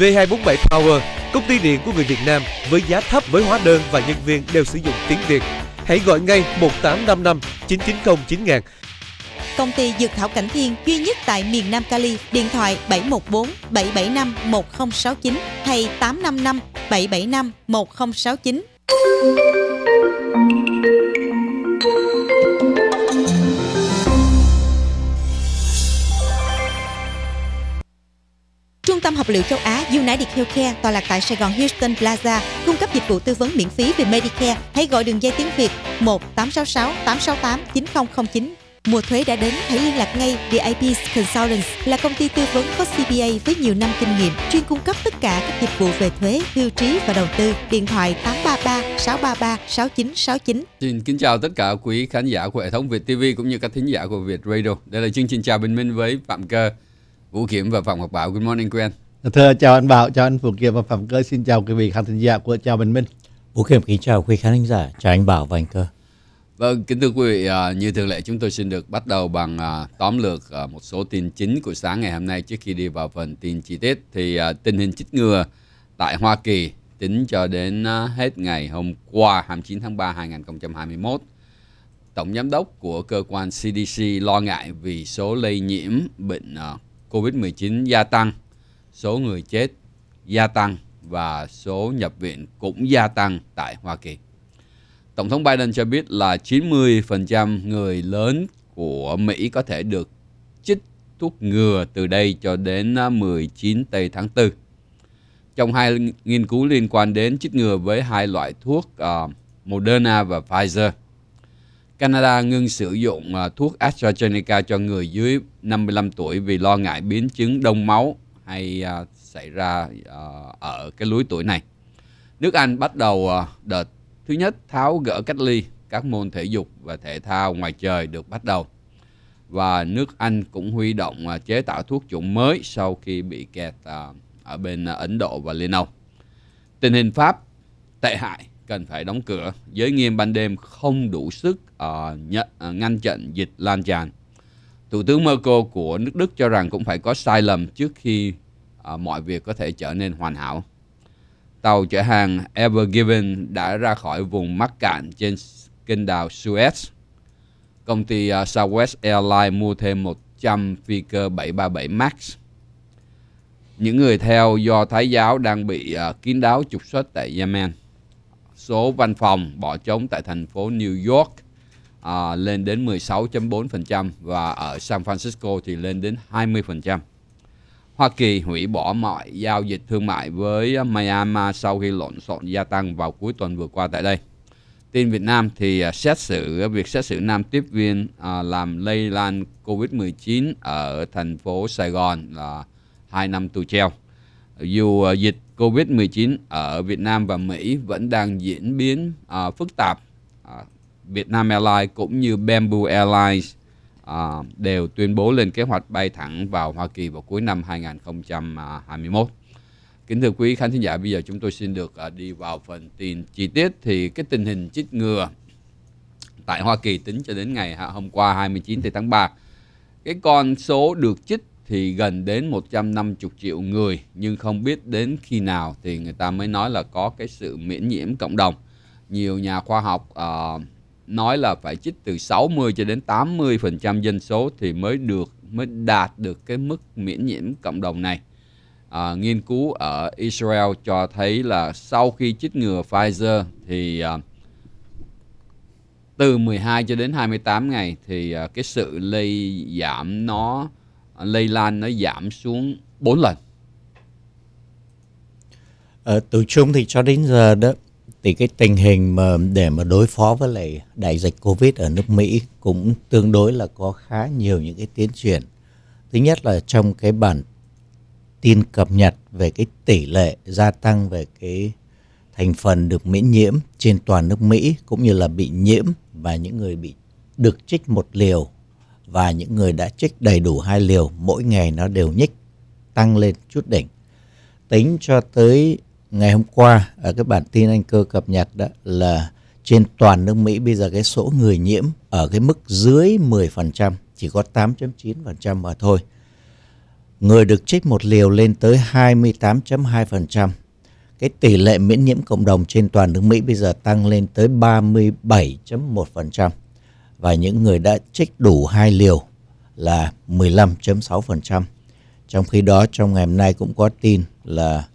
V247 Power, công ty điện của người Việt Nam với giá thấp với hóa đơn và nhân viên đều sử dụng tiếng Việt. Hãy gọi ngay 1855 990 9000. Công ty Dược Thảo Cảnh Thiên duy nhất tại miền Nam Cali, điện thoại 714 775 1069 hay 855 775 1069. tâm hợp liệu châu Á United Healthcare tọa lạc tại Sài Gòn Houston Plaza cung cấp dịch vụ tư vấn miễn phí về Medicare. Hãy gọi đường dây tiếng Việt 1 866 868 9009. Mùa thuế đã đến, hãy liên lạc ngay DAP Consultants là công ty tư vấn có CPA với nhiều năm kinh nghiệm, chuyên cung cấp tất cả các dịch vụ về thuế, hưu trí và đầu tư. Điện thoại 833 633 6969. Xin kính chào tất cả quý khán giả của hệ thống Việt TV cũng như các thính giả của Việt Radio. Đây là chương trình chào bình minh với Phạm Cơ, Vũ Kiểm và Phạm Ngọc Bảo. Good morning, Quen. Thưa chào anh Bảo, chào anh Phụng Kiệt và Phạm Cơ. Xin chào quý vị khán thính giả của Chào Bình Minh. Vũ Kiệt kính chào quý khán thính giả, chào anh Bảo và anh Cơ. Vâng, kính thưa quý vị, à, như thường lệ chúng tôi xin được bắt đầu bằng à, tóm lược à, một số tin chính của sáng ngày hôm nay trước khi đi vào phần tin chi tiết. Thì tình hình chích ngừa tại Hoa Kỳ tính cho đến hết ngày hôm qua 29 tháng 3 2021. Tổng giám đốc của cơ quan CDC lo ngại vì số lây nhiễm bệnh COVID-19 gia tăng số người chết gia tăng và số nhập viện cũng gia tăng tại Hoa Kỳ. Tổng thống Biden cho biết là 90% người lớn của Mỹ có thể được chích thuốc ngừa từ đây cho đến 19 à, tây tháng 4. Trong hai nghiên cứu liên quan đến chích ngừa với hai loại thuốc uh, Moderna và Pfizer, Canada ngưng sử dụng uh, thuốc AstraZeneca cho người dưới 55 tuổi vì lo ngại biến chứng đông máu hay uh, xảy ra uh, ở cái lứa tuổi này. Nước Anh bắt đầu uh, đợt thứ nhất tháo gỡ cách ly các môn thể dục và thể thao ngoài trời được bắt đầu. Và nước Anh cũng huy động uh, chế tạo thuốc chủng mới sau khi bị kẹt uh, ở bên uh, Ấn Độ và Liên Âu. Tình hình Pháp tệ hại cần phải đóng cửa, giới nghiêm ban đêm không đủ sức uh, nhận, uh, ngăn chặn dịch lan tràn. Thủ tướng Merkel của nước Đức cho rằng cũng phải có sai lầm trước khi Ờ, mọi việc có thể trở nên hoàn hảo. Tàu chở hàng Ever Given đã ra khỏi vùng mắc cạn trên kênh đào Suez. Công ty ờ, Southwest Airlines mua thêm 100 phi cơ 737 MAX. Những người theo do Thái giáo đang bị ờ, kín đáo trục xuất tại Yemen. Số văn phòng bỏ trống tại thành phố New York à, lên đến 16.4% và ở San Francisco thì lên đến 20%. Hoa Kỳ hủy bỏ mọi giao dịch thương mại với Myanmar sau khi lộn xộn gia tăng vào cuối tuần vừa qua tại đây. Tin Việt Nam thì à, xét xử việc xét xử nam tiếp viên à, làm lây lan Covid-19 ở thành phố Sài Gòn là 2 năm tù treo. Dù à, dịch Covid-19 ở Việt Nam và Mỹ vẫn đang diễn biến phức tạp, Vietnam Airlines cũng như Bamboo Airlines à, đều tuyên bố lên kế hoạch bay thẳng vào Hoa Kỳ vào cuối năm 2021. Kính thưa quý khán thính giả, bây giờ chúng tôi xin được à, đi vào phần tin chi tiết thì cái tình hình chích ngừa tại Hoa Kỳ tính cho đến ngày hôm qua 29 tháng 3. Cái con số được chích thì gần đến 150 triệu người nhưng không biết đến khi nào thì người ta mới nói là có cái sự miễn nhiễm cộng đồng. Nhiều nhà khoa học uh, nói là phải chích từ 60 cho đến 80% dân số thì mới được mới đạt được cái mức miễn nhiễm cộng đồng này. À, nghiên cứu ở Israel cho thấy là sau khi chích ngừa Pfizer thì à, từ 12 cho đến 28 ngày thì à, cái sự lây giảm nó lây lan nó giảm xuống 4 lần. Ở ờ, từ chung thì cho đến giờ đó thì cái tình hình mà để mà đối phó với lại đại dịch covid ở nước Mỹ cũng tương đối là có khá nhiều những cái tiến triển thứ nhất là trong cái bản tin cập nhật về cái tỷ lệ gia tăng về cái thành phần được miễn nhiễm trên toàn nước Mỹ cũng như là bị nhiễm và những người bị được trích một liều và những người đã trích đầy đủ hai liều mỗi ngày nó đều nhích tăng lên chút đỉnh tính cho tới ngày hôm qua ở cái bản tin anh cơ cập nhật đó là trên toàn nước Mỹ bây giờ cái số người nhiễm ở cái mức dưới 10%, chỉ có 8.9% mà thôi. Người được trích một liều lên tới 28.2%. Cái tỷ lệ miễn nhiễm cộng đồng trên toàn nước Mỹ bây giờ tăng lên tới 37.1% và những người đã trích đủ hai liều là 15.6%. Trong khi đó trong ngày hôm nay cũng có tin là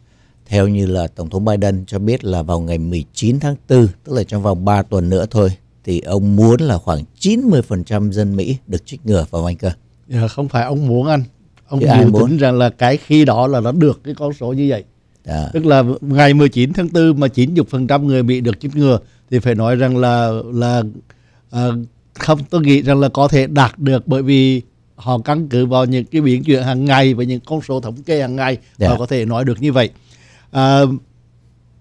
theo như là Tổng thống Biden cho biết là vào ngày 19 tháng 4, tức là trong vòng 3 tuần nữa thôi, thì ông muốn là khoảng 90% dân Mỹ được trích ngừa vào anh cơ. Dạ, không phải ông muốn anh, ông dự tính rằng là cái khi đó là nó được cái con số như vậy. À. Tức là ngày 19 tháng 4 mà 90% người Mỹ được chích ngừa thì phải nói rằng là là à, không tôi nghĩ rằng là có thể đạt được bởi vì họ căn cứ vào những cái biến chuyển hàng ngày và những con số thống kê hàng ngày yeah. Dạ. có thể nói được như vậy à,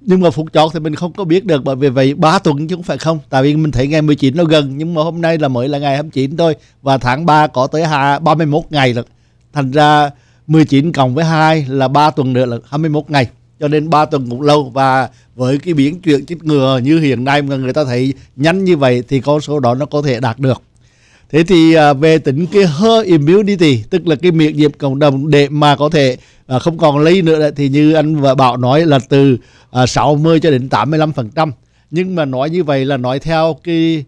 nhưng mà phục chọn thì mình không có biết được bởi vì vậy 3 tuần chứ không phải không tại vì mình thấy ngày 19 nó gần nhưng mà hôm nay là mới là ngày 29 thôi và tháng 3 có tới 31 ngày rồi thành ra 19 cộng với 2 là 3 tuần nữa là 21 ngày cho nên 3 tuần cũng lâu và với cái biến chuyển chích ngừa như hiện nay mà người ta thấy nhanh như vậy thì con số đó nó có thể đạt được thế thì à, về tính cái herd immunity tức là cái miễn nhiễm cộng đồng để mà có thể à, không còn lây nữa thì như anh và bảo nói là từ à, 60 cho đến 85 phần trăm nhưng mà nói như vậy là nói theo cái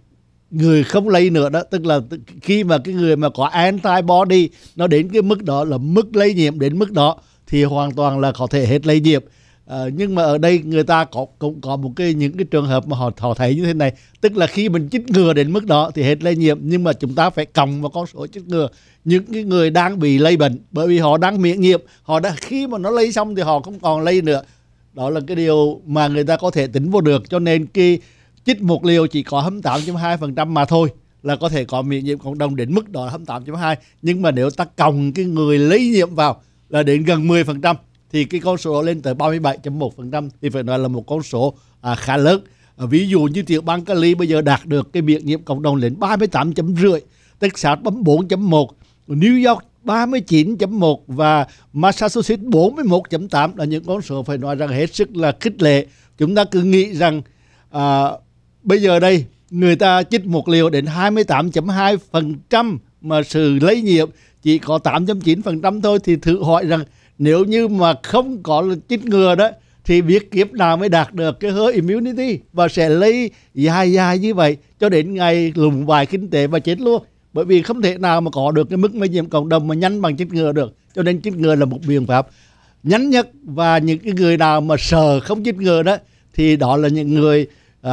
người không lây nữa đó tức là khi mà cái người mà có antibody nó đến cái mức đó là mức lây nhiễm đến mức đó thì hoàn toàn là có thể hết lây nhiễm À, nhưng mà ở đây người ta có cũng có một cái những cái trường hợp mà họ họ thấy như thế này tức là khi mình chích ngừa đến mức đó thì hết lây nhiễm nhưng mà chúng ta phải cộng vào con số chích ngừa những cái người đang bị lây bệnh bởi vì họ đang miễn nhiễm họ đã khi mà nó lây xong thì họ không còn lây nữa đó là cái điều mà người ta có thể tính vô được cho nên khi chích một liều chỉ có 28.2% mà thôi là có thể có miễn nhiễm cộng đồng đến mức đó là 28.2 nhưng mà nếu ta cộng cái người lây nhiễm vào là đến gần 10% thì cái con số lên tới 37.1% thì phải nói là một con số à, khá lớn. À, ví dụ như tiểu bang Cali bây giờ đạt được cái miễn nhiễm cộng đồng lên 38.5, Texas 4.1, New York 39.1 và Massachusetts 41.8 là những con số phải nói rằng hết sức là khích lệ. Chúng ta cứ nghĩ rằng à, bây giờ đây người ta chích một liều đến 28.2% mà sự lây nhiễm chỉ có 8.9% thôi thì thử hỏi rằng nếu như mà không có chích ngừa đó thì biết kiếp nào mới đạt được cái herd immunity và sẽ lây dài dài như vậy cho đến ngày lùng vài kinh tế và chết luôn bởi vì không thể nào mà có được cái mức lây nhiễm cộng đồng mà nhanh bằng chích ngừa được cho nên chích ngừa là một biện pháp nhanh nhất và những cái người nào mà sợ không chích ngừa đó thì đó là những người uh,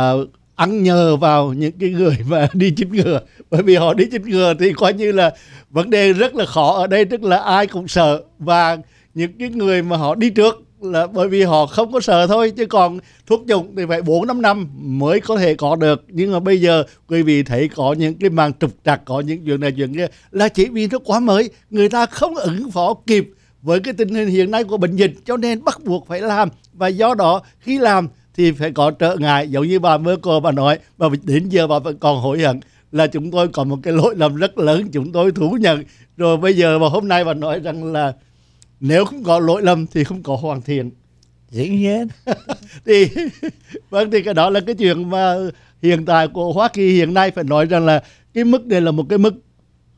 ăn nhờ vào những cái người mà đi chích ngừa bởi vì họ đi chích ngừa thì coi như là vấn đề rất là khó ở đây tức là ai cũng sợ và những cái người mà họ đi trước là bởi vì họ không có sợ thôi chứ còn thuốc dùng thì phải 4 5 năm mới có thể có được nhưng mà bây giờ quý vị thấy có những cái màn trục trặc có những chuyện này chuyện kia là chỉ vì nó quá mới người ta không ứng phó kịp với cái tình hình hiện nay của bệnh dịch cho nên bắt buộc phải làm và do đó khi làm thì phải có trợ ngại giống như bà mơ cô bà nói và đến giờ bà vẫn còn hối hận là chúng tôi có một cái lỗi lầm rất lớn chúng tôi thú nhận rồi bây giờ mà hôm nay bà nói rằng là nếu không có lỗi lầm thì không có hoàn thiện dĩ nhiên thì vâng thì cái đó là cái chuyện mà hiện tại của Hoa Kỳ hiện nay phải nói rằng là cái mức này là một cái mức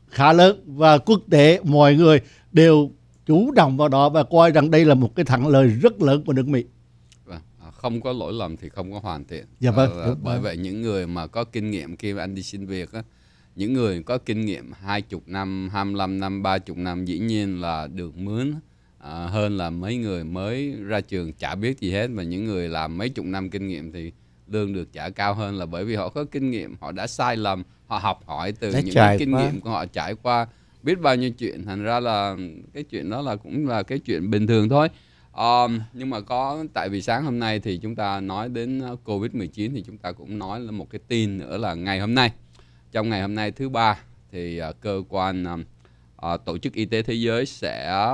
khá lớn và quốc tế mọi người đều chú trọng vào đó và coi rằng đây là một cái thắng lời rất lớn của nước Mỹ vâng, à, không có lỗi lầm thì không có hoàn thiện. Dạ vâng. Ờ, đúng bởi rồi. Vâng. vậy những người mà có kinh nghiệm khi anh đi xin việc á, những người có kinh nghiệm hai chục năm, 25 năm, ba chục năm dĩ nhiên là được mướn à, hơn là mấy người mới ra trường chả biết gì hết và những người làm mấy chục năm kinh nghiệm thì lương được trả cao hơn là bởi vì họ có kinh nghiệm họ đã sai lầm họ học hỏi từ đã những cái kinh quá. nghiệm của họ trải qua biết bao nhiêu chuyện thành ra là cái chuyện đó là cũng là cái chuyện bình thường thôi um, nhưng mà có tại vì sáng hôm nay thì chúng ta nói đến ờ, covid 19 thì chúng ta cũng nói là một cái tin nữa là ngày hôm nay trong ngày hôm nay thứ ba thì uh, cơ quan uh, tổ chức y tế thế giới sẽ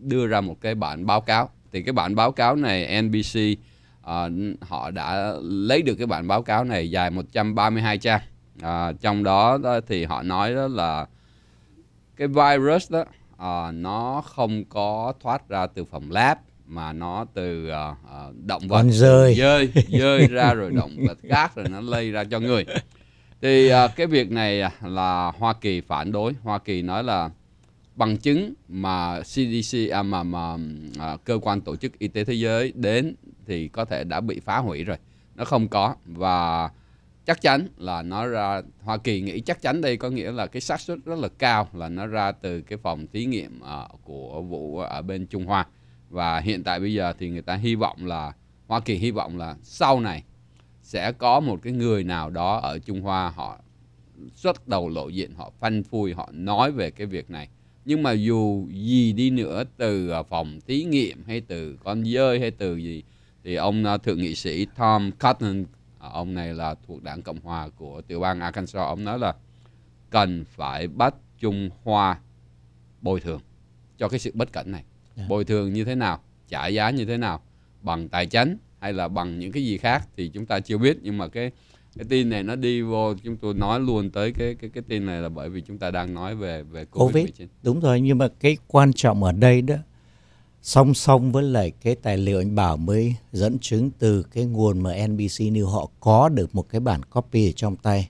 đưa ra một cái bản báo cáo thì cái bản báo cáo này NBC uh, à, họ đã lấy được cái bản báo cáo này dài 132 trang uh, trong đó, đó thì họ nói đó là cái virus đó uh, nó không có thoát ra từ phòng lab mà nó từ uh, uh, động vật rơi rơi rơi ra rồi động vật khác rồi nó lây ra cho người thì uh, cái việc này là Hoa Kỳ phản đối Hoa Kỳ nói là bằng chứng mà CDC à, mà mà à, cơ quan tổ chức y tế thế giới đến thì có thể đã bị phá hủy rồi nó không có và chắc chắn là nó ra Hoa Kỳ nghĩ chắc chắn đây có nghĩa là cái xác suất rất là cao là nó ra từ cái phòng thí nghiệm uh, của vụ ở bên Trung Hoa và hiện tại bây giờ thì người ta hy vọng là Hoa Kỳ hy vọng là sau này sẽ có một cái người nào đó ở Trung Hoa họ xuất đầu lộ diện họ phanh phui họ nói về cái việc này nhưng mà dù gì đi nữa từ à, phòng thí nghiệm hay từ con dơi hay từ gì thì ông à, thượng nghị sĩ Tom Cotton à, ông này là thuộc đảng cộng hòa của tiểu bang Arkansas ông nói là cần phải bắt Trung Hoa bồi thường cho cái sự bất cẩn này dạ. bồi thường như thế nào trả giá như thế nào bằng tài chính hay là bằng những cái gì khác thì chúng ta chưa biết nhưng mà cái cái tin này nó đi vô chúng tôi nói luôn tới cái cái cái tin này là bởi vì chúng ta đang nói về về covid, COVID đúng rồi nhưng mà cái quan trọng ở đây đó song song với lại cái tài liệu anh bảo mới dẫn chứng từ cái nguồn mà NBC News họ có được một cái bản copy ở trong tay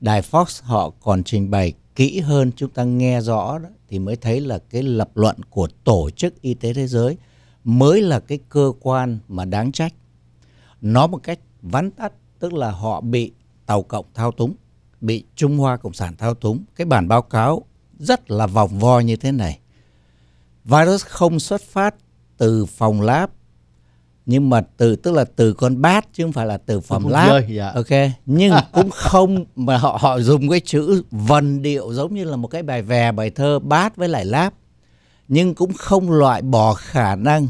đài Fox họ còn trình bày kỹ hơn chúng ta nghe rõ đó, thì mới thấy là cái lập luận của tổ chức y tế thế giới mới là cái cơ quan mà đáng trách nó một cách vắn tắt tức là họ bị Tàu Cộng thao túng, bị Trung Hoa Cộng sản thao túng. Cái bản báo cáo rất là vòng vo như thế này. Virus không xuất phát từ phòng lab nhưng mà từ tức là từ con bát chứ không phải là từ phòng lab rơi, dạ. ok nhưng cũng không mà họ họ dùng cái chữ vần điệu giống như là một cái bài vè bài thơ bát với lại lab nhưng cũng không loại bỏ khả năng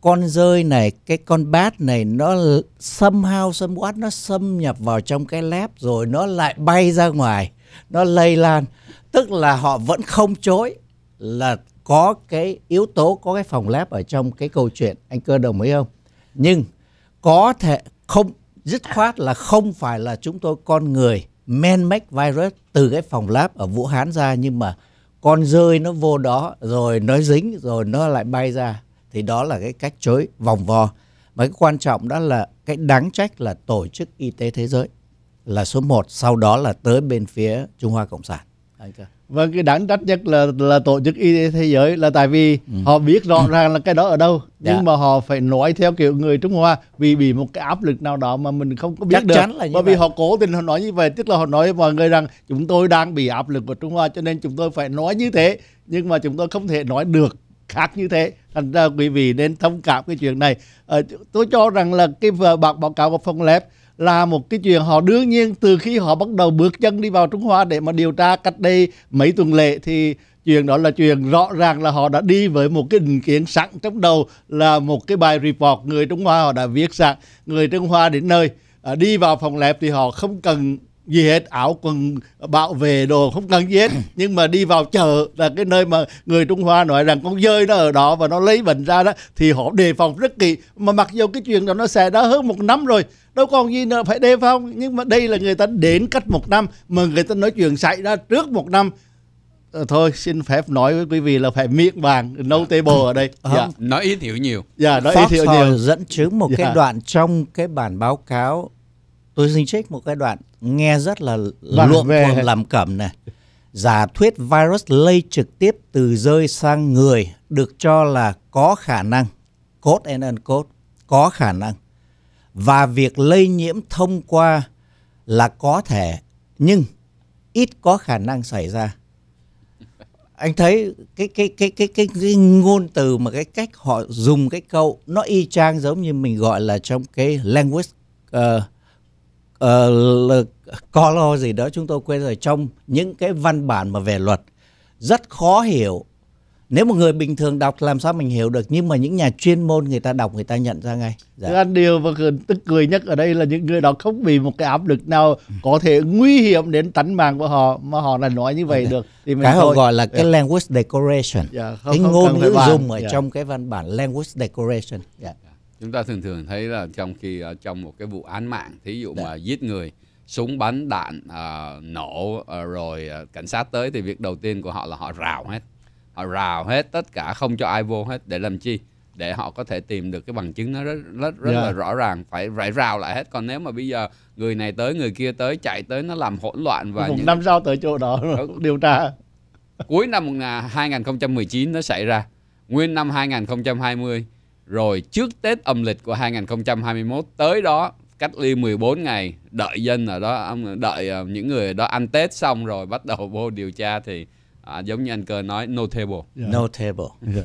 con rơi này cái con bát này nó xâm hao xâm quát nó xâm nhập vào trong cái lab rồi nó lại bay ra ngoài nó lây lan tức là họ vẫn không chối là có cái yếu tố có cái phòng lab ở trong cái câu chuyện anh cơ đồng ý không nhưng có thể không dứt khoát là không phải là chúng tôi con người man make virus từ cái phòng lab ở Vũ Hán ra nhưng mà con rơi nó vô đó rồi nó dính rồi nó lại bay ra thì đó là cái cách chối vòng vo và cái quan trọng đó là cái đáng trách là tổ chức y tế thế giới là số 1 sau đó là tới bên phía Trung Hoa Cộng sản anh cơ và vâng, cái đáng trách nhất là là tổ chức y tế thế giới là tại vì ừ. họ biết rõ ràng là cái đó ở đâu nhưng dạ. mà họ phải nói theo kiểu người Trung Hoa vì bị một cái áp lực nào đó mà mình không có biết Chắc được chắn là bởi vậy. vì họ cố tình họ nói như vậy tức là họ nói với mọi người rằng chúng tôi đang bị áp lực của Trung Hoa cho nên chúng tôi phải nói như thế nhưng mà chúng tôi không thể nói được khác như thế thành ra quý vị nên thông cảm cái chuyện này à, tôi cho rằng là cái vợ bạc báo cáo của phong lép là một cái chuyện họ đương nhiên từ khi họ bắt đầu bước chân đi vào Trung Hoa để mà điều tra cách đây mấy tuần lễ thì chuyện đó là chuyện rõ ràng là họ đã đi với một cái định kiến sẵn trong đầu là một cái bài report người Trung Hoa họ đã viết sẵn người Trung Hoa đến nơi à, đi vào phòng lẹp thì họ không cần gì hết ảo quần bảo vệ đồ không cần gì hết nhưng mà đi vào chợ là cái nơi mà người Trung Hoa nói rằng con dơi nó ở đó và nó lấy bệnh ra đó thì họ đề phòng rất kỹ mà mặc dù cái chuyện đó nó xảy ra hơn một năm rồi đâu còn gì nữa phải đề phòng nhưng mà đây là người ta đến cách một năm mà người ta nói chuyện xảy ra trước một năm ờ, thôi xin phép nói với quý vị là phải miệng vàng no table ở đây ờ, dạ. nói ít hiểu nhiều dạ yeah, nói ít hiểu nhiều dẫn chứng một yeah. cái dạ. đoạn trong cái bản báo cáo tôi xin trích một cái đoạn nghe rất là đoạn luộm về... thuộm làm cẩm này giả thuyết virus lây trực tiếp từ rơi sang người được cho là có khả năng cốt and uncode có khả năng và việc lây nhiễm thông qua là có thể nhưng ít có khả năng xảy ra anh thấy cái cái cái cái cái, cái ngôn từ mà cái cách họ dùng cái câu nó y chang giống như mình gọi là trong cái language uh, uh, lo gì đó chúng tôi quên rồi trong những cái văn bản mà về luật rất khó hiểu nếu một người bình thường đọc làm sao mình hiểu được nhưng mà những nhà chuyên môn người ta đọc người ta nhận ra ngay dạ. Cái điều mà tức cười nhất ở đây là những người đó không bị một cái áp lực nào có thể nguy hiểm đến tánh mạng của họ mà họ là nói như vậy okay. Dạ. được thì mình cái thôi. họ gọi là cái yeah. Dạ. language decoration yeah, dạ, không, cái không ngôn ngữ dùng ở yeah. trong cái văn bản language decoration yeah chúng ta thường thường thấy là trong khi ở trong một cái vụ án mạng thí dụ Đấy. Dạ. mà giết người súng bắn đạn à, nổ à, rồi à, cảnh sát tới thì việc đầu tiên của họ là họ rào hết họ rào hết tất cả không cho ai vô hết để làm chi để họ có thể tìm được cái bằng chứng nó rất rất, rất yeah. Dạ. là rõ ràng phải phải rào lại hết còn nếu mà bây giờ người này tới người kia tới chạy tới nó làm hỗn loạn và Cùng những năm sau tới chỗ đó điều tra cuối năm 2019 nó xảy ra nguyên năm 2020 rồi trước Tết âm lịch của 2021 tới đó cách ly 14 ngày đợi dân ở đó đợi ờ, những người đó ăn Tết xong rồi bắt đầu vô điều tra thì à, giống như anh cơ nói no table yeah. Dạ. no table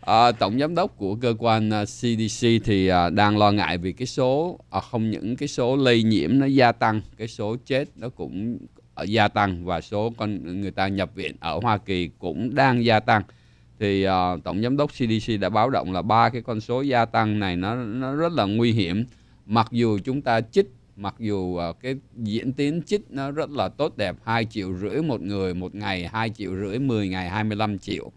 à, tổng giám đốc của cơ quan CDC ờ, thì à, đang lo ngại vì cái số à, không những cái số lây nhiễm nó gia tăng cái số chết nó cũng gia tăng và số con người ta nhập viện ở Hoa Kỳ cũng đang gia tăng thì uh, tổng giám đốc CDC đã báo động là ba cái con số gia tăng này nó nó rất là nguy hiểm mặc dù chúng ta chích mặc dù uh, cái diễn tiến chích nó rất là tốt đẹp hai triệu rưỡi một người một ngày hai triệu rưỡi 10 ngày 25 triệu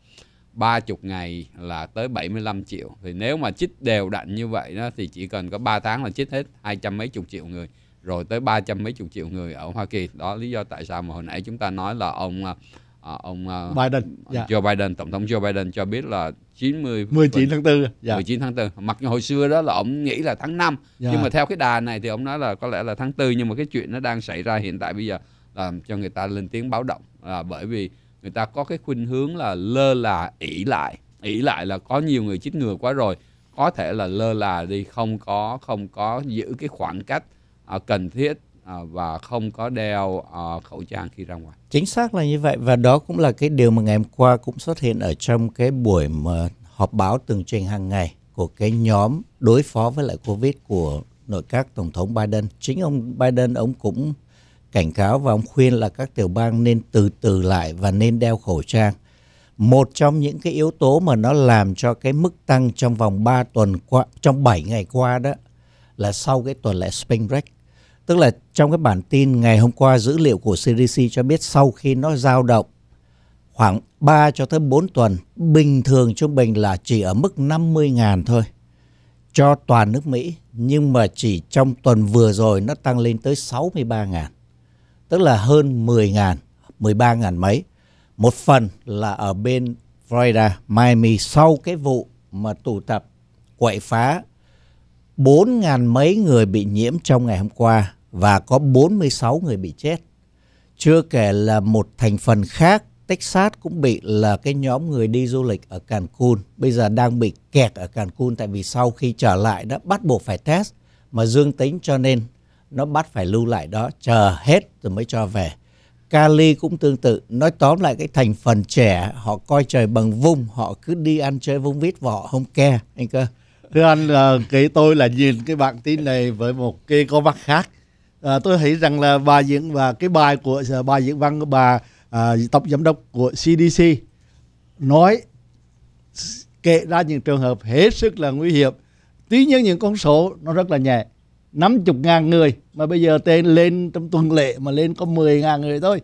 ba chục ngày là tới 75 triệu thì nếu mà chích đều đặn như vậy đó thì chỉ cần có 3 tháng là chích hết hai trăm mấy chục triệu người rồi tới ba trăm mấy chục triệu người ở Hoa Kỳ đó lý do tại sao mà hồi nãy chúng ta nói là ông uh, Ờ, ông ờ, Biden, dạ. Joe Biden, tổng thống Joe Biden cho biết là 90 19 tháng 4, dạ. 19 tháng 4. Mặc như hồi xưa đó là ông nghĩ là tháng 5, dạ. nhưng mà theo cái đà này thì ông nói là có lẽ là tháng 4 nhưng mà cái chuyện nó đang xảy ra hiện tại bây giờ làm cho người ta lên tiếng báo động là ờ, bởi vì người ta có cái khuynh hướng là lơ là ỷ lại, ỷ lại là có nhiều người chích ngừa quá rồi, có thể là lơ là đi không có không có giữ cái khoảng cách cần thiết À, và không có đeo à, khẩu trang khi ra ngoài. Chính xác là như vậy và đó cũng là cái điều mà ngày hôm qua cũng xuất hiện ở trong cái buổi mà họp báo tường trình hàng ngày của cái nhóm đối phó với lại Covid của nội các Tổng thống Biden. Chính ông Biden ông cũng cảnh cáo và ông khuyên là các tiểu bang nên từ từ lại và nên đeo khẩu trang. Một trong những cái yếu tố mà nó làm cho cái mức tăng trong vòng 3 tuần qua, trong 7 ngày qua đó là sau cái tuần lễ Spring Break Tức là trong cái bản tin ngày hôm qua dữ liệu của CDC cho biết sau khi nó dao động khoảng 3 cho tới 4 tuần, bình thường trung bình là chỉ ở mức 50.000 thôi cho toàn nước Mỹ. Nhưng mà chỉ trong tuần vừa rồi nó tăng lên tới 63.000, tức là hơn 10.000, 13.000 mấy. Một phần là ở bên Florida, Miami sau cái vụ mà tụ tập quậy phá 4.000 mấy người bị nhiễm trong ngày hôm qua và có 46 người bị chết. Chưa kể là một thành phần khác Texas cũng bị là cái nhóm người đi du lịch ở Cancun. Bây giờ đang bị kẹt ở Cancun tại vì sau khi trở lại đã bắt buộc phải test mà dương tính cho nên nó bắt phải lưu lại đó chờ hết rồi mới cho về. Cali cũng tương tự, nói tóm lại cái thành phần trẻ họ coi trời bằng vung, họ cứ đi ăn chơi vung vít vỏ không ke anh cơ. Thưa anh, cái ờ, tôi là nhìn cái bản tin này với một cái con mắt khác à, tôi thấy rằng là bà diễn và cái bài của ờ, bà diễn văn của bà à, tổng giám đốc của CDC nói kể ra những trường hợp hết sức là nguy hiểm tuy nhiên những con số nó rất là nhẹ 50 ngàn người mà bây giờ tên lên trong tuần lễ mà lên có 10 ngàn người thôi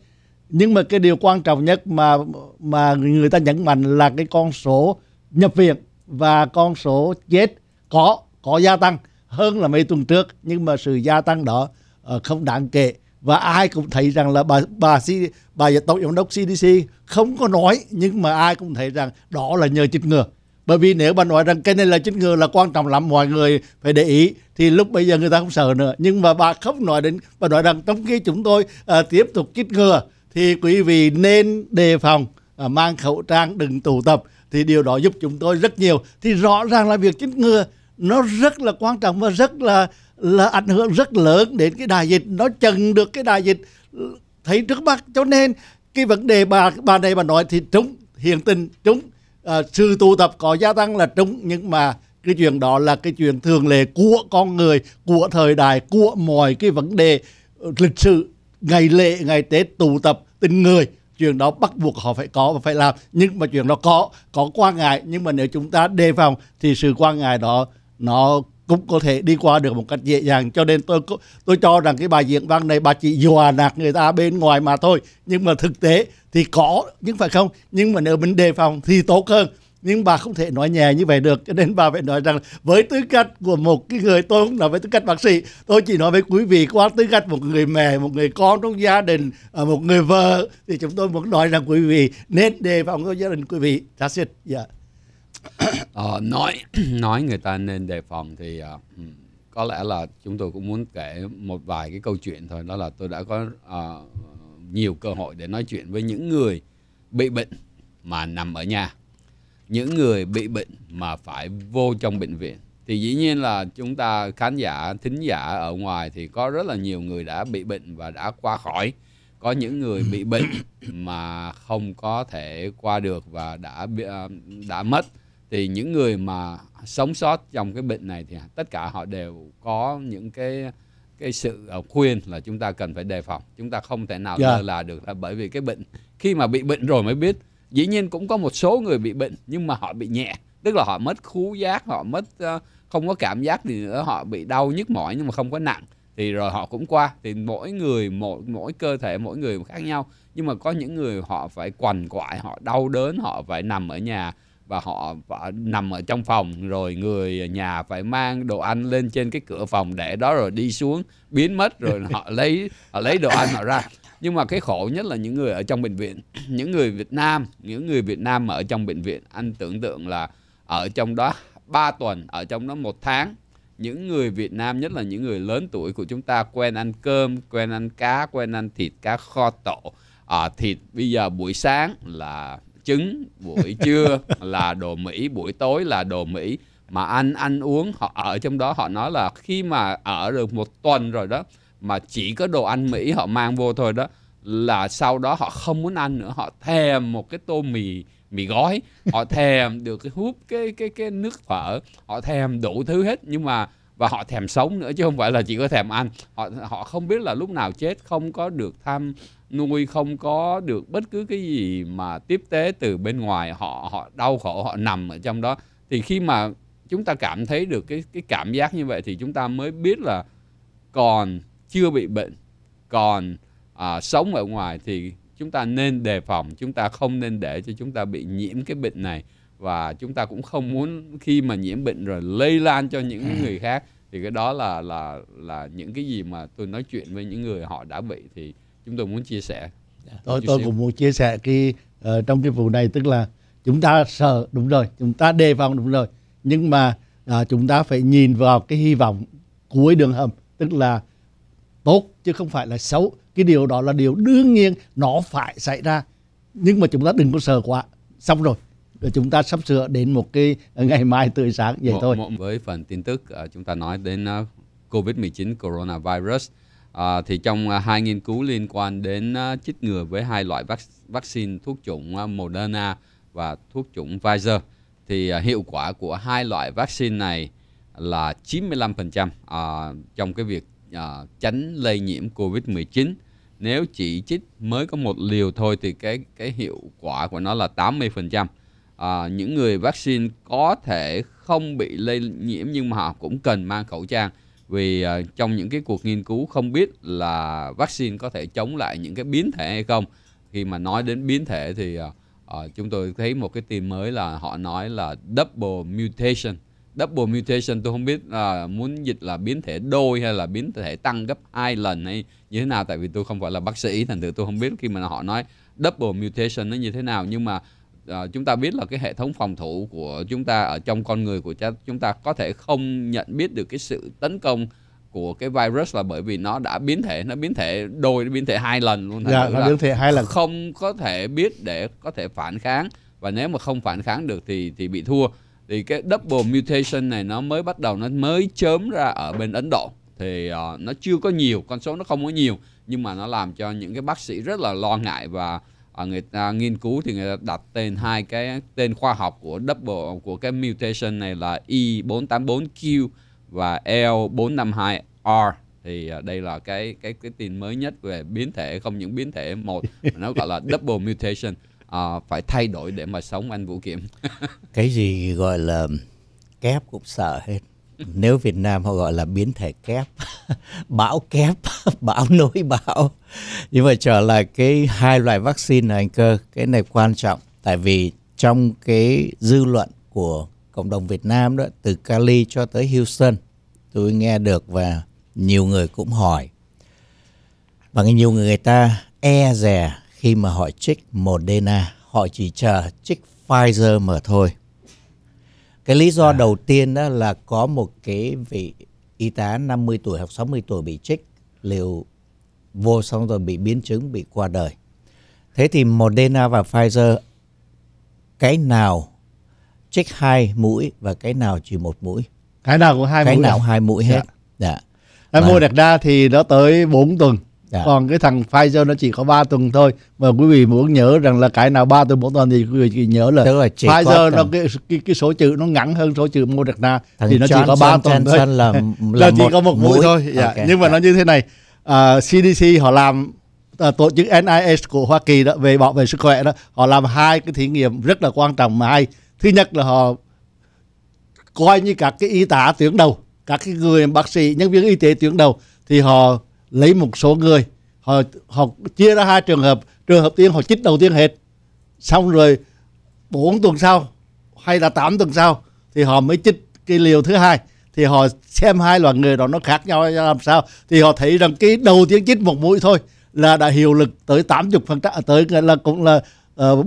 nhưng mà cái điều quan trọng nhất mà mà người ta nhấn mạnh là cái con số nhập viện và con số chết có có gia tăng hơn là mấy tuần trước nhưng mà sự gia tăng đó Ờ, không đáng kể và ai cũng thấy rằng là bà bà si bà tổng giám đốc CDC không có nói nhưng mà ai cũng thấy rằng đó là nhờ chích ngừa bởi vì nếu bà nói rằng cái này là chích ngừa là quan trọng lắm mọi người phải để ý thì lúc bây giờ người ta không sợ nữa nhưng mà bà không nói đến bà nói rằng trong khi chúng tôi à, tiếp tục chích ngừa thì quý vị nên đề phòng à, mang khẩu trang đừng tụ tập thì điều đó giúp chúng tôi rất nhiều thì rõ ràng là việc chích ngừa nó rất là quan trọng và rất là là ảnh hưởng rất lớn đến cái đại dịch nó chừng được cái đại dịch thấy trước mắt cho nên cái vấn đề bà bà này bà nói thì trúng hiện tình trúng à, sự tụ tập có gia tăng là trúng nhưng mà cái chuyện đó là cái chuyện thường lệ của con người của thời đại của mọi cái vấn đề ờ, lịch sử ngày lễ ngày tết tụ tập tình người chuyện đó bắt buộc họ phải có và phải làm nhưng mà chuyện đó có có quan ngại nhưng mà nếu chúng ta đề phòng thì sự quan ngại đó nó cũng có thể đi qua được một cách dễ dàng cho nên tôi tôi cho rằng cái bài diễn văn này bà chỉ dọa nạt người ta bên ngoài mà thôi nhưng mà thực tế thì có nhưng phải không nhưng mà nếu mình đề phòng thì tốt hơn nhưng bà không thể nói nhẹ như vậy được cho nên bà phải nói rằng với tư cách của một cái người tôi không nói với tư cách bác sĩ tôi chỉ nói với quý vị qua tư cách một người mẹ một người con trong gia đình à, một người vợ thì chúng tôi muốn nói rằng quý vị nên đề phòng cho gia đình quý vị that's it yeah uh, nói nói người ta nên đề phòng thì uh, có lẽ là chúng tôi cũng muốn kể một vài cái câu chuyện thôi đó là tôi đã có uh, nhiều cơ hội để nói chuyện với những người bị bệnh mà nằm ở nhà những người bị bệnh mà phải vô trong bệnh viện thì dĩ nhiên là chúng ta khán giả thính giả ở ngoài thì có rất là nhiều người đã bị bệnh và đã qua khỏi có những người bị bệnh mà không có thể qua được và đã đã mất thì những người mà sống sót trong cái bệnh này thì tất cả họ đều có những cái cái sự à, khuyên là chúng ta cần phải đề phòng chúng ta không thể nào yeah. Dạ. lơ là được là bởi vì cái bệnh khi mà bị bệnh rồi mới biết dĩ nhiên cũng có một số người bị bệnh nhưng mà họ bị nhẹ tức là họ mất khú giác họ mất không có cảm giác gì nữa họ bị đau nhức mỏi nhưng mà không có nặng thì rồi họ cũng qua thì mỗi người mỗi mỗi cơ thể mỗi người khác nhau nhưng mà có những người họ phải quằn quại họ đau đớn họ phải nằm ở nhà và họ nằm ở trong phòng rồi người nhà phải mang đồ ăn lên trên cái cửa phòng để đó rồi đi xuống biến mất rồi họ lấy họ lấy đồ ăn họ ra nhưng mà cái khổ nhất là những người ở trong bệnh viện những người Việt Nam những người Việt Nam ở trong bệnh viện anh tưởng tượng là ở trong đó 3 tuần ở trong đó một tháng những người Việt Nam nhất là những người lớn tuổi của chúng ta quen ăn cơm quen ăn cá quen ăn thịt cá kho tổ à, thịt bây giờ buổi sáng là trứng buổi trưa là đồ mỹ buổi tối là đồ mỹ mà ăn ăn uống họ ở trong đó họ nói là khi mà ở được một tuần rồi đó mà chỉ có đồ ăn mỹ họ mang vô thôi đó là sau đó họ không muốn ăn nữa họ thèm một cái tô mì mì gói họ thèm được cái hút cái cái cái nước phở họ thèm đủ thứ hết nhưng mà và họ thèm sống nữa chứ không phải là chỉ có thèm ăn họ họ không biết là lúc nào chết không có được thăm nuôi không có được bất cứ cái gì mà tiếp tế từ bên ngoài họ họ đau khổ họ nằm ở trong đó thì khi mà chúng ta cảm thấy được cái cái cảm giác như vậy thì chúng ta mới biết là còn chưa bị bệnh còn à, sống ở ngoài thì chúng ta nên đề phòng chúng ta không nên để cho chúng ta bị nhiễm cái bệnh này và chúng ta cũng không muốn khi mà nhiễm bệnh rồi lây lan cho những người khác thì cái đó là là là những cái gì mà tôi nói chuyện với những người họ đã bị thì chúng tôi muốn chia sẻ dạ, tôi tôi cũng muốn chia sẻ cái uh, trong cái vụ này tức là chúng ta sợ đúng rồi chúng ta đề phòng đúng rồi nhưng mà uh, chúng ta phải nhìn vào cái hy vọng cuối đường hầm tức là tốt chứ không phải là xấu cái điều đó là điều đương nhiên nó phải xảy ra nhưng mà chúng ta đừng có sợ quá xong rồi rồi chúng ta sắp sửa đến một cái ngày mai tươi sáng vậy một, thôi. Một, với phần tin tức ờ, chúng ta nói đến COVID-19 coronavirus À, thì trong à, hai nghiên cứu liên quan đến à, chích ngừa với hai loại vac vaccine thuốc chủng à, Moderna và thuốc chủng Pfizer thì hiệu quả của hai loại vaccine này là 95% à, trong cái việc à, tránh lây nhiễm COVID-19. Nếu chỉ chích mới có một liều thôi thì cái cái hiệu quả của nó là 80%. À, ờ, những người vaccine có thể không bị lây nhiễm nhưng mà họ cũng cần mang khẩu trang vì à, trong những cái cuộc nghiên cứu không biết là vaccine có thể chống lại những cái biến thể hay không khi mà nói đến biến thể thì uh, chúng tôi thấy một cái tin mới là họ nói là double mutation double mutation tôi không biết là muốn dịch là biến thể đôi hay là biến thể tăng gấp hai lần hay như thế nào tại vì tôi không phải là bác sĩ thành thử tôi không biết khi mà họ nói double mutation nó như thế nào nhưng mà à, chúng ta biết là cái hệ thống phòng thủ của chúng ta ở trong con người của chúng ta có thể không nhận biết được cái sự tấn công của cái virus là bởi vì nó đã biến thể nó biến thể đôi biến thể hai lần luôn dạ, nó biến thể hai lần không có thể biết để có thể phản kháng và nếu mà không phản kháng được thì thì bị thua thì cái double mutation này nó mới bắt đầu nó mới chớm ra ở bên Ấn Độ thì uh, nó chưa có nhiều con số nó không có nhiều nhưng mà nó làm cho những cái bác sĩ rất là lo ngại và Ờ, người ta nghiên cứu thì người ta đặt tên hai cái tên khoa học của double của cái mutation này là E484Q và L452R thì ờ, đây là cái cái cái tin mới nhất về biến thể không những biến thể một mà nó gọi là double mutation à, phải thay đổi để mà sống anh Vũ Kiểm cái gì gọi là kép cũng sợ hết nếu Việt Nam họ gọi là biến thể kép bão kép bão nối bão nhưng mà trở lại cái hai loại vaccine này anh cơ cái này quan trọng tại vì trong cái dư luận của cộng đồng Việt Nam đó từ Cali cho tới Houston tôi nghe được và nhiều người cũng hỏi và nhiều người ta e dè khi mà họ trích Moderna họ chỉ chờ trích Pfizer mà thôi cái lý do à. đầu tiên đó là có một cái vị y tá 50 tuổi hoặc 60 tuổi bị trích liều vô xong rồi bị biến chứng bị qua đời thế thì Moderna và Pfizer cái nào trích hai mũi và cái nào chỉ một mũi cái nào cũng hai cái mũi nào à? hai mũi hết dạ. dạ. em mua đặt ra thì nó tới 4 tuần Dạ. Còn cái thằng Pfizer nó chỉ có 3 tuần thôi. Mà quý vị muốn nhớ rằng là cái nào 3 tuần một tuần thì quý vị chỉ nhớ là, là chỉ Pfizer nó cái, cái cái số chữ nó ngắn hơn số chữ Moderna thằng thì nó Johnson, chỉ có 3 tuần Johnson thôi. là, là, chỉ có một mũi, mũi. thôi. Dạ. Okay. Nhưng mà dạ. nó như thế này. Uh, à, CDC họ làm uh, tổ chức NIH của Hoa Kỳ đó về bảo vệ sức khỏe đó, họ làm hai cái thí nghiệm rất là quan trọng mà hay. Thứ nhất là họ coi như các cái y tá tuyến đầu, các cái người bác sĩ, nhân viên y tế tuyến đầu thì họ lấy một số người họ họ chia ra hai trường hợp trường hợp tiên họ chích đầu tiên hết xong rồi bốn tuần sau hay là 8 tuần sau thì họ mới chích cái liều thứ hai thì họ xem hai loại người đó nó khác nhau làm sao thì họ thấy rằng cái đầu tiên chích một mũi thôi là đã hiệu lực tới 80 phần trăm à, tới là cũng là uh, ờ,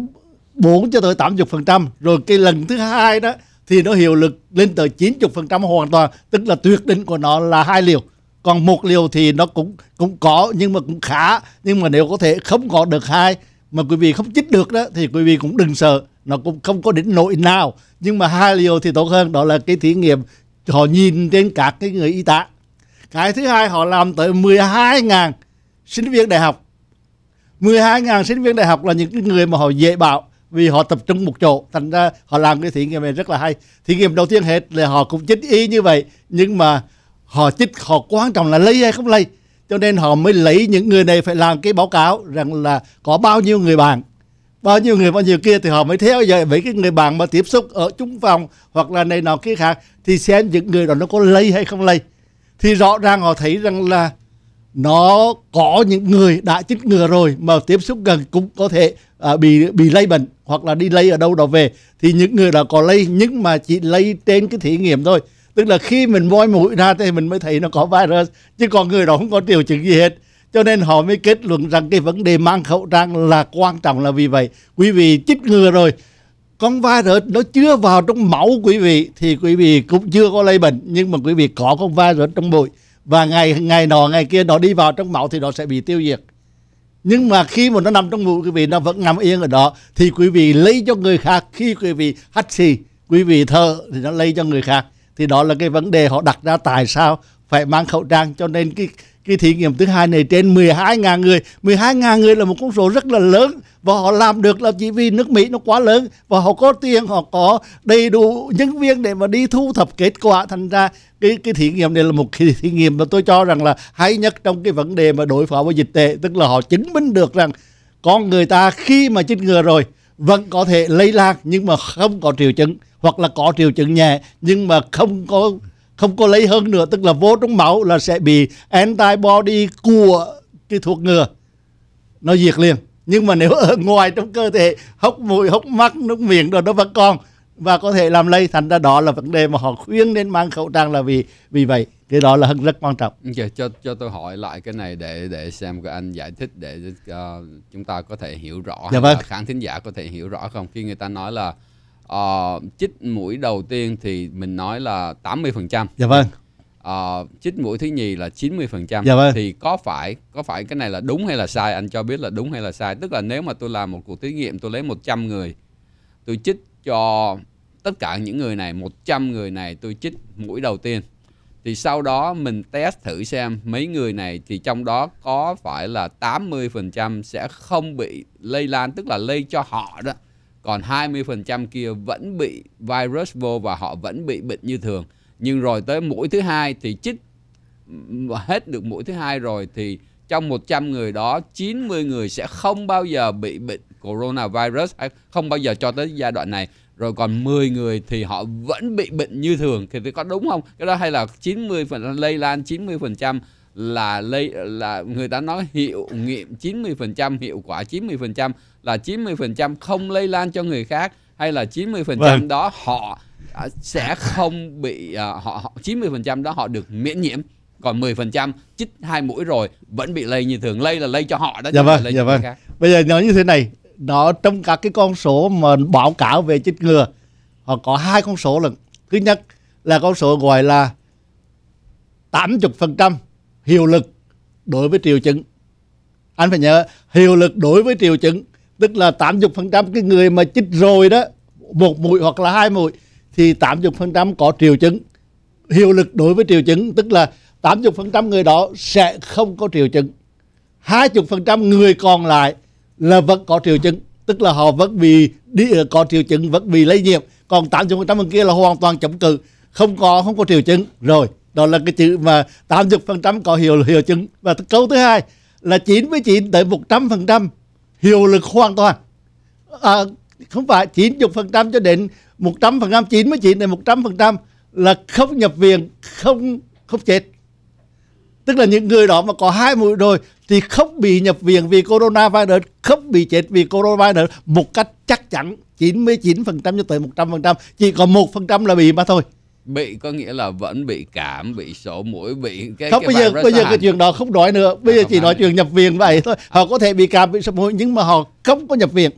4 cho tới 80 phần trăm rồi cái lần thứ hai đó thì nó hiệu lực lên tới 90 phần trăm hoàn toàn tức là tuyệt định của nó là hai liều còn một liều thì nó cũng cũng có nhưng mà cũng khá nhưng mà nếu có thể không có được hai mà quý vị không chích được đó thì quý vị cũng đừng sợ nó cũng không có đến nỗi nào nhưng mà hai liều thì tốt hơn đó là cái thí nghiệm họ nhìn trên các cái người y tá cái thứ hai họ làm tới 12.000 sinh viên đại học 12.000 sinh viên đại học là những người mà họ dễ bảo vì họ tập trung một chỗ thành ra họ làm cái thí nghiệm này rất là hay thí nghiệm đầu tiên hết là họ cũng chích y như vậy nhưng mà họ chích họ quan trọng là lấy hay không lấy cho nên họ mới lấy những người này phải làm cái báo cáo rằng là có bao nhiêu người bạn bao nhiêu người bao nhiêu kia thì họ mới theo dõi với cái người bạn mà tiếp xúc ở chung phòng hoặc là này nọ kia khác thì xem những người đó nó có lây hay không lây thì rõ ràng họ thấy rằng là nó có những người đã chích ngừa rồi mà tiếp xúc gần cũng có thể à, bị bị lây bệnh hoặc là đi lây ở đâu đó về thì những người đó có lây nhưng mà chỉ lây trên cái thí nghiệm thôi tức là khi mình moi mũi ra thì mình mới thấy nó có virus chứ còn người đó không có triệu chứng gì hết cho nên họ mới kết luận rằng cái vấn đề mang khẩu trang là quan trọng là vì vậy quý vị chích ngừa rồi con virus nó chưa vào trong máu quý vị thì quý vị cũng chưa có lây bệnh nhưng mà quý vị có con virus trong bụi và ngày ngày nọ ngày kia nó đi vào trong máu thì nó sẽ bị tiêu diệt nhưng mà khi mà nó nằm trong bụi quý vị nó vẫn nằm yên ở đó thì quý vị lấy cho người khác khi quý vị hắt xì quý vị thở thì nó lây cho người khác thì đó là cái vấn đề họ đặt ra tại sao phải mang khẩu trang cho nên cái cái thí nghiệm thứ hai này trên 12.000 người 12.000 người là một con số rất là lớn và họ làm được là chỉ vì nước Mỹ nó quá lớn và họ có tiền họ có đầy đủ nhân viên để mà đi thu thập kết quả thành ra cái cái thí nghiệm này là một cái thí nghiệm mà tôi cho rằng là hay nhất trong cái vấn đề mà đối phó với dịch tệ tức là họ chứng minh được rằng con người ta khi mà chích ngừa rồi vẫn có thể lây lan nhưng mà không có triệu chứng hoặc là có triệu chứng nhẹ nhưng mà không có không có lấy hơn nữa tức là vô trong máu là sẽ bị antibody của cái thuốc ngừa nó diệt liền nhưng mà nếu ở ngoài trong cơ thể hốc mũi hốc mắt nước miệng rồi nó vẫn còn và có thể làm lây thành ra đó là vấn đề mà họ khuyên nên mang khẩu trang là vì vì vậy cái đó là rất quan trọng. Okay, cho cho tôi hỏi lại cái này để để xem cái anh giải thích để uh, chúng ta có thể hiểu rõ dạ vâng. khán thính giả có thể hiểu rõ không khi người ta nói là uh, chích mũi đầu tiên thì mình nói là 80%. Dạ vâng. Uh, chích mũi thứ nhì là 90%. Dạ vâng. Thì có phải có phải cái này là đúng hay là sai anh cho biết là đúng hay là sai? Tức là nếu mà tôi làm một cuộc thí nghiệm tôi lấy 100 người tôi chích cho tất cả những người này 100 người này tôi chích mũi đầu tiên thì sau đó mình test thử xem mấy người này thì trong đó có phải là 80% sẽ không bị lây lan tức là lây cho họ đó còn 20% kia vẫn bị virus vô và họ vẫn bị bệnh như thường nhưng rồi tới mũi thứ hai thì chích hết được mũi thứ hai rồi thì trong 100 người đó 90 người sẽ không bao giờ bị bệnh coronavirus hay không bao giờ cho tới giai đoạn này rồi còn 10 người thì họ vẫn bị bệnh như thường thì có đúng không cái đó hay là 90 phần lây lan 90 phần trăm là lây là người ta nói hiệu nghiệm 90 phần trăm hiệu quả 90 phần trăm là 90% không lây lan cho người khác hay là 90% vâng. đó họ à, sẽ không bị à, họ, họ 90% đó họ được miễn nhiễm còn 10% chích hai mũi rồi vẫn bị lây như thường lây là lây cho họ đó dạ vâng, lây dạ vâng. Khác. bây giờ nói như thế này nó trong các cái con số mà báo cáo về chích ngừa họ có hai con số là thứ nhất là con số gọi là 80% hiệu lực đối với triệu chứng anh phải nhớ hiệu lực đối với triệu chứng tức là 80% cái người mà chích rồi đó một mũi hoặc là hai mũi thì 80% có triệu chứng hiệu lực đối với triệu chứng tức là 80% người đó sẽ không có triệu chứng 20% người còn lại là vẫn có triệu chứng tức là họ vẫn bị đi có triệu chứng vẫn bị lây nhiễm còn 80% phần kia là hoàn toàn chống cự không có không có triệu chứng rồi đó là cái chữ mà 80% có hiệu hiệu chứng và câu thứ hai là 99 tới 100% hiệu lực hoàn toàn à, không phải 90% cho đến 100% 99 đến 100% là không nhập viện không không chết tức là những người đó mà có hai mũi rồi thì không bị nhập viện vì coronavirus không bị chết vì coronavirus một cách chắc chắn 99% cho tới 100% chỉ còn một phần trăm là bị mà thôi bị có nghĩa là vẫn bị cảm bị sổ mũi bị cái không cái bây giờ bây giờ cái chuyện đó không nói nữa bây à, giờ chỉ nói chuyện nhập viện vậy thôi họ có thể bị cảm bị sổ mũi nhưng mà họ không có nhập viện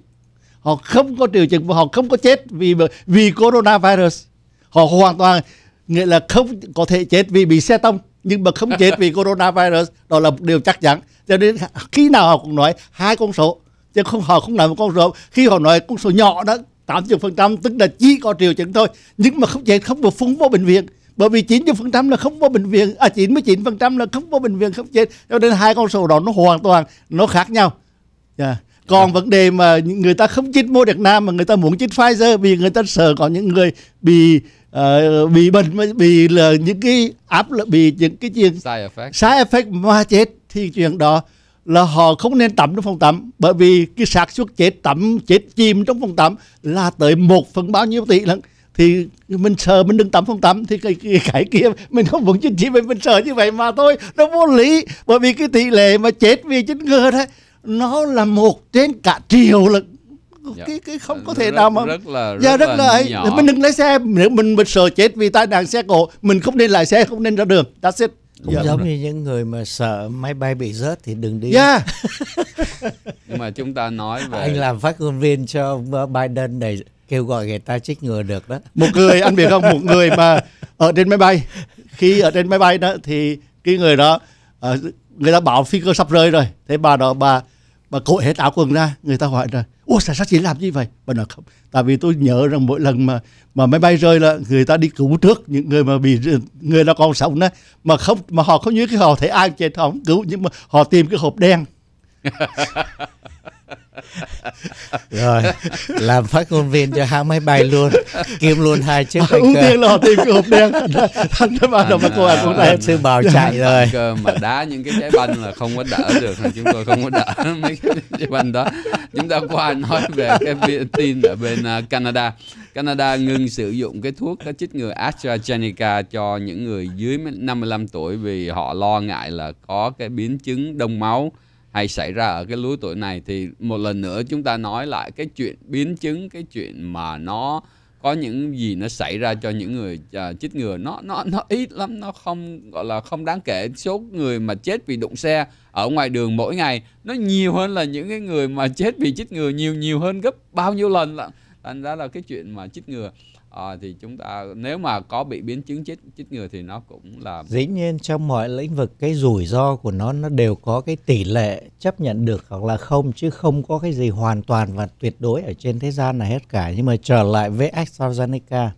họ không có triệu chứng và họ không có chết vì vì coronavirus họ hoàn toàn nghĩa là không có thể chết vì bị xe tông nhưng mà không chết vì coronavirus đó là một điều chắc chắn cho nên khi nào họ cũng nói hai con số chứ không họ không nói một con số khi họ nói con số nhỏ đó 80% tức là chỉ có triệu chứng thôi nhưng mà không vậy không được phun vô bệnh viện bởi vì 90% là không có bệnh viện à 99% là không có bệnh viện không chết cho nên hai con số đó nó hoàn toàn nó khác nhau yeah. Dạ. còn yeah. Dạ. vấn đề mà người ta không chích mua việt nam mà người ta muốn chích Pfizer vì người ta sợ có những người bị uh, bị bệnh bị là những cái áp lực bị những cái chuyện side effect. side effect mà chết thì chuyện đó là họ không nên tắm trong phòng tắm bởi vì cái xác suất chết tắm chết chìm trong phòng tắm là tới một phần bao nhiêu tỷ lần thì mình sợ mình đừng tắm phòng tắm thì cái, cái, cái kia mình không muốn chính trị mình, mình sợ như vậy mà thôi nó vô lý bởi vì cái tỷ lệ mà chết vì chích ngừa đấy nó là một trên cả triệu lần dạ. cái, cái không có thể rất, nào mà rất là dạ, rất, rất là, là ấy. mình đừng lấy xe nếu mình mình sợ chết vì tai nạn xe cộ mình không nên lái xe không nên ra đường that's it cũng yeah. Dạ, giống như những người mà sợ máy bay bị rớt thì đừng đi yeah. Dạ. nhưng mà chúng ta nói về anh làm phát ngôn viên cho ông Biden để kêu gọi người ta trích ngừa được đó một người anh biết không một người mà ở trên máy bay khi ở trên máy bay đó thì cái người đó ờ, người ta bảo phi cơ sắp rơi rồi thế bà đó bà bà cội hết áo quần ra người ta hỏi rồi ủa tại sao chị làm như vậy bà nói không tại vì tôi nhớ rằng mỗi lần mà mà máy bay rơi là người ta đi cứu trước những người mà bị người nào còn sống đó mà không mà họ không như cái họ thấy ai chết họ không cứu nhưng mà họ tìm cái hộp đen rồi làm phát ngôn viên cho hãng máy bay luôn kiếm luôn hai chiếc bay ưu tiên là họ tìm cái hộp đen thành ra ban đầu mà cô ảnh cũng đẹp sư bào chạy dạ. rồi cơ mà đá những cái trái banh là không có đỡ được chúng tôi không có đỡ mấy cái trái banh đó chúng ta qua nói về cái tin ở bên à, Canada Canada ngừng sử dụng cái thuốc có chích ngừa AstraZeneca cho những người dưới 55 tuổi vì họ lo ngại là có cái biến chứng đông máu hay xảy ra ở cái lứa tuổi này thì một lần nữa chúng ta nói lại cái chuyện biến chứng cái chuyện mà nó có những gì nó xảy ra cho những người à, chích ngừa nó nó nó ít lắm nó không gọi là không đáng kể số người mà chết vì đụng xe ở ngoài đường mỗi ngày nó nhiều hơn là những cái người mà chết vì chích ngừa nhiều nhiều hơn gấp bao nhiêu lần là thành ra là cái chuyện mà chích ngừa à, thì chúng ta nếu mà có bị biến chứng chết chết người thì nó cũng là dĩ nhiên trong mọi lĩnh vực cái rủi ro của nó nó đều có cái tỷ lệ chấp nhận được hoặc là không chứ không có cái gì hoàn toàn và tuyệt đối ở trên thế gian này hết cả nhưng mà trở lại với AstraZeneca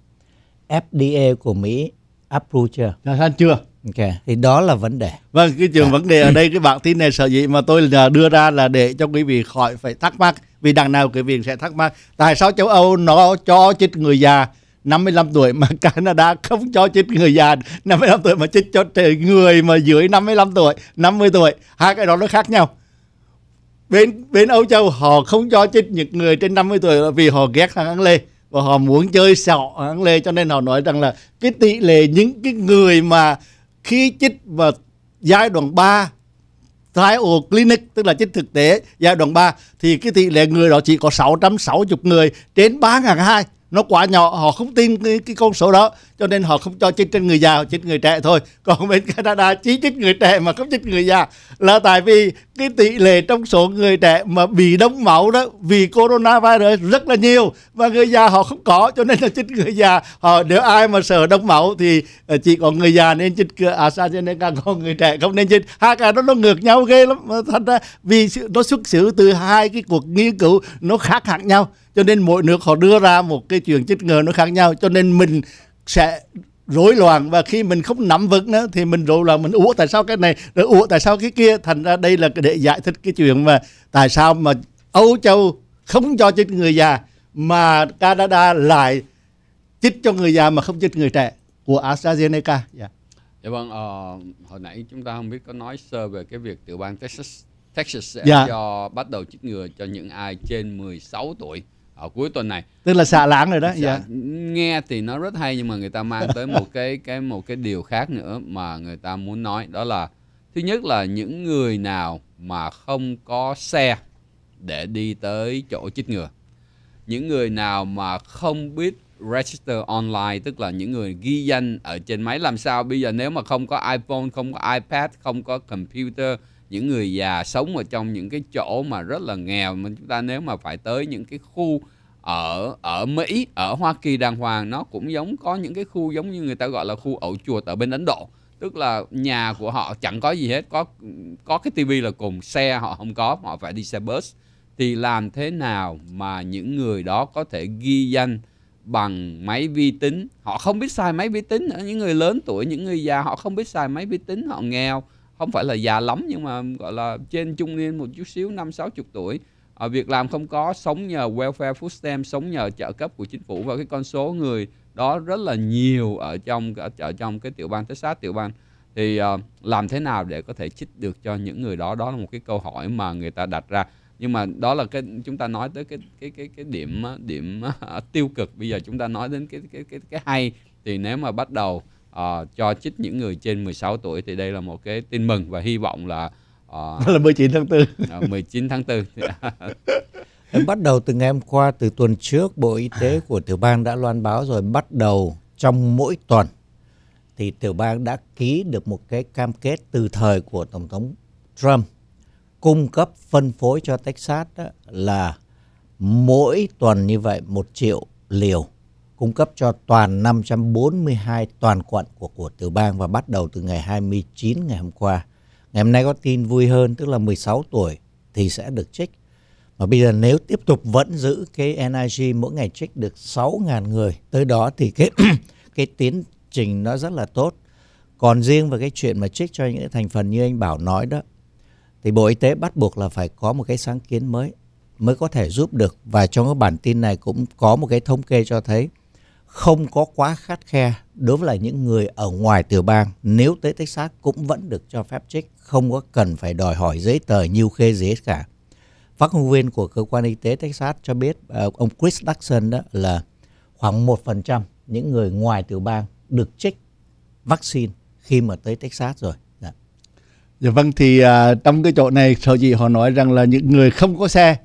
FDA của Mỹ approve chưa? Đã dạ, dạ, chưa. Ok, thì đó là vấn đề. Vâng, cái trường à. vấn đề ở đây cái bản tin này sở dĩ mà tôi đưa ra là để cho quý vị khỏi phải thắc mắc vì đằng nào quý vị sẽ thắc mắc tại sao châu Âu nó cho chết người già 55 tuổi mà Canada không cho chích người già 55 tuổi mà chích cho người mà dưới 55 tuổi 50 tuổi hai cái đó nó khác nhau bên bên Âu Châu họ không cho chích những người trên 50 tuổi là vì họ ghét thằng ăn lê và họ muốn chơi sọ ăn lê cho nên họ nói rằng là cái tỷ lệ những cái người mà khi chích và giai đoạn 3 trial clinic tức là chích thực tế giai đoạn 3 thì cái tỷ lệ người đó chỉ có 660 người trên 3 hai nó quá nhỏ họ không tin cái, cái con số đó cho nên họ không cho chích trên người già họ chích người trẻ thôi còn bên Canada chỉ chích người trẻ mà không chích người già là tại vì cái tỷ lệ trong số người trẻ mà bị đông máu đó vì coronavirus rất là nhiều và người già họ không có cho nên là chích người già họ nếu ai mà sợ đông máu thì ờ, chỉ có người già nên chích AstraZeneca còn người trẻ không nên chích hai cái đó nó ngược nhau ghê lắm thật ra vì nó xuất xứ từ hai cái cuộc nghiên cứu nó khác hẳn nhau cho nên mỗi nước họ đưa ra một cái chuyện chích ngừa nó khác nhau cho nên mình sẽ rối loạn và khi mình không nắm vững nữa thì mình rối loạn mình ủa tại sao cái này rồi ủa tại sao cái kia thành ra đây là để giải thích cái chuyện mà tại sao mà Âu Châu không cho chích người già mà Canada lại chích cho người già mà không chích người trẻ của AstraZeneca. Yeah. Dạ. dạ vâng, ờ, hồi nãy chúng ta không biết có nói sơ về cái việc tiểu bang Texas Texas sẽ yeah. Dạ. cho bắt đầu chích ngừa cho những ai trên 16 tuổi ở ờ, cuối tuần này tức là xả láng rồi đó xả, yeah. Dạ. nghe thì nó rất hay nhưng mà người ta mang tới một cái cái một cái điều khác nữa mà người ta muốn nói đó là thứ nhất là những người nào mà không có xe để đi tới chỗ chích ngừa những người nào mà không biết register online tức là những người ghi danh ở trên máy làm sao bây giờ nếu mà không có iPhone không có iPad không có computer những người già sống ở trong những cái chỗ mà rất là nghèo mà chúng ta nếu mà phải tới những cái khu ở ở Mỹ ở Hoa Kỳ đàng hoàng nó cũng giống có những cái khu giống như người ta gọi là khu ẩu chuột ở bên Ấn Độ tức là nhà của họ chẳng có gì hết có có cái tivi là cùng xe họ không có họ phải đi xe bus thì làm thế nào mà những người đó có thể ghi danh bằng máy vi tính họ không biết xài máy vi tính nữa những người lớn tuổi những người già họ không biết xài máy vi tính họ nghèo không phải là già lắm nhưng mà gọi là trên trung niên một chút xíu năm sáu chục tuổi à, việc làm không có sống nhờ welfare food stamp sống nhờ trợ cấp của chính phủ và cái con số người đó rất là nhiều ở trong ở, ở trong cái tiểu bang Texas tiểu bang thì uh, làm thế nào để có thể chích được cho những người đó đó là một cái câu hỏi mà người ta đặt ra nhưng mà đó là cái chúng ta nói tới cái cái cái cái điểm điểm uh, tiêu cực bây giờ chúng ta nói đến cái cái cái cái hay thì nếu mà bắt đầu uh, cho chích những người trên 16 tuổi thì đây là một cái tin mừng và hy vọng là uh, là 19 tháng 4 uh, 19 tháng 4 Em bắt đầu từ ngày hôm qua từ tuần trước Bộ Y tế à. của tiểu bang đã loan báo rồi bắt đầu trong mỗi tuần thì tiểu bang đã ký được một cái cam kết từ thời của tổng thống Trump cung cấp phân phối cho Texas đó là mỗi tuần như vậy một triệu liều cung cấp cho toàn 542 toàn quận của của tiểu bang và bắt đầu từ ngày 29 ngày hôm qua. Ngày hôm nay có tin vui hơn tức là 16 tuổi thì sẽ được trích. Mà bây giờ nếu tiếp tục vẫn giữ cái NIG mỗi ngày trích được 6.000 người, tới đó thì cái cái tiến trình nó rất là tốt. Còn riêng về cái chuyện mà trích cho những thành phần như anh Bảo nói đó, thì Bộ Y tế bắt buộc là phải có một cái sáng kiến mới mới có thể giúp được và trong cái bản tin này cũng có một cái thống kê cho thấy không có quá khắt khe đối với là những người ở ngoài tiểu bang nếu tới Texas cũng vẫn được cho phép check không có cần phải đòi hỏi giấy tờ nhiều khê gì hết cả. Phát ngôn viên của cơ quan y tế Texas cho biết uh, ông Chris Dixon đó là khoảng 1% những người ngoài tiểu bang được check vaccine khi mà tới Texas rồi. Dạ, dạ vâng thì uh, trong cái chỗ này sở dĩ họ nói rằng là những người không có xe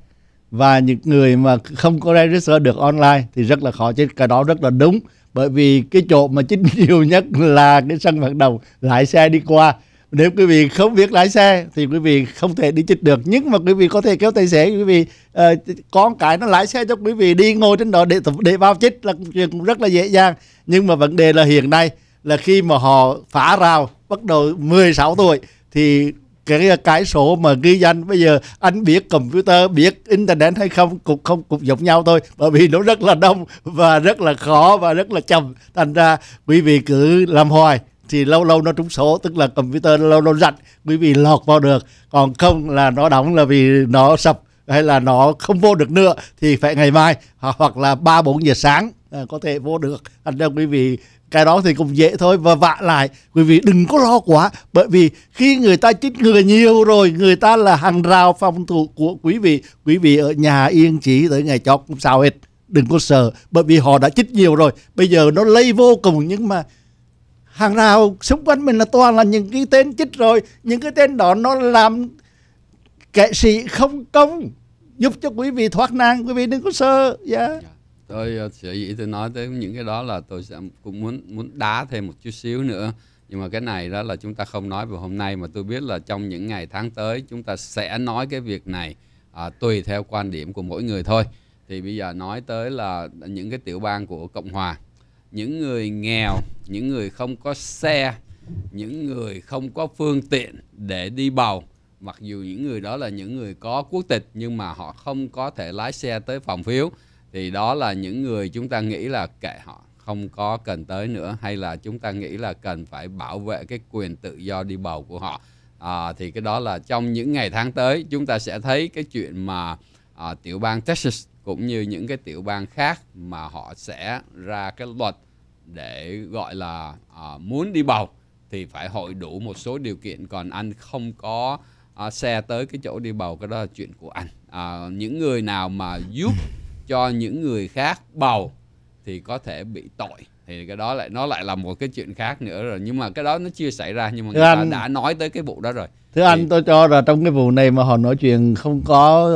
và những người mà không có register được online thì rất là khó chết cái đó rất là đúng bởi vì cái chỗ mà chính nhiều nhất là cái sân vận động lái xe đi qua nếu quý vị không biết lái xe thì quý vị không thể đi chích được nhưng mà quý vị có thể kéo tài xế quý vị uh, ờ, con cái nó lái xe cho quý vị đi ngồi trên đó để để vào chích là chuyện cũng rất là dễ dàng nhưng mà vấn đề là hiện nay là khi mà họ phá rào bắt đầu 16 tuổi thì cái cái số mà ghi danh bây giờ anh biết computer biết internet hay không cũng không cũng giống nhau thôi bởi vì nó rất là đông và rất là khó và rất là chậm thành ra quý vị cứ làm hoài thì lâu lâu nó trúng số tức là computer lâu lâu rạch quý vị lọt vào được còn không là nó đóng là vì nó sập hay là nó không vô được nữa thì phải ngày mai hoặc là ba bốn giờ sáng à, có thể vô được anh em quý vị cái đó thì cũng dễ thôi và vạ lại quý vị đừng có lo quá bởi vì khi người ta chích ngừa nhiều rồi người ta là hàng rào phòng thủ của quý vị quý vị ở nhà yên chỉ tới ngày chót cũng sao hết đừng có sợ bởi vì họ đã chích nhiều rồi bây giờ nó lây vô cùng nhưng mà hàng rào xung quanh mình là toàn là những cái tên chích rồi những cái tên đó nó làm kệ sĩ không công giúp cho quý vị thoát nạn quý vị đừng có sợ dạ yeah. Dạ tôi ờ, sở dĩ tôi nói tới những cái đó là tôi sẽ cũng muốn muốn đá thêm một chút xíu nữa nhưng mà cái này đó là chúng ta không nói vào hôm nay mà tôi biết là trong những ngày tháng tới chúng ta sẽ nói cái việc này à, tùy theo quan điểm của mỗi người thôi thì bây giờ nói tới là những cái tiểu bang của cộng hòa những người nghèo những người không có xe những người không có phương tiện để đi bầu mặc dù những người đó là những người có quốc tịch nhưng mà họ không có thể lái xe tới phòng phiếu thì đó là những người chúng ta nghĩ là kệ họ không có cần tới nữa hay là chúng ta nghĩ là cần phải bảo vệ cái quyền tự do đi bầu của họ à, thì cái đó là trong những ngày tháng tới chúng ta sẽ thấy cái chuyện mà à, tiểu bang Texas cũng như những cái tiểu bang khác mà họ sẽ ra cái luật để gọi là à, muốn đi bầu thì phải hội đủ một số điều kiện còn anh không có à, xe tới cái chỗ đi bầu cái đó là chuyện của anh à, những người nào mà giúp cho những người khác bầu thì có thể bị tội thì cái đó lại nó lại là một cái chuyện khác nữa rồi nhưng mà cái đó nó chưa xảy ra nhưng mà người anh, ta đã nói tới cái vụ đó rồi thưa thì... anh tôi cho là trong cái vụ này mà họ nói chuyện không có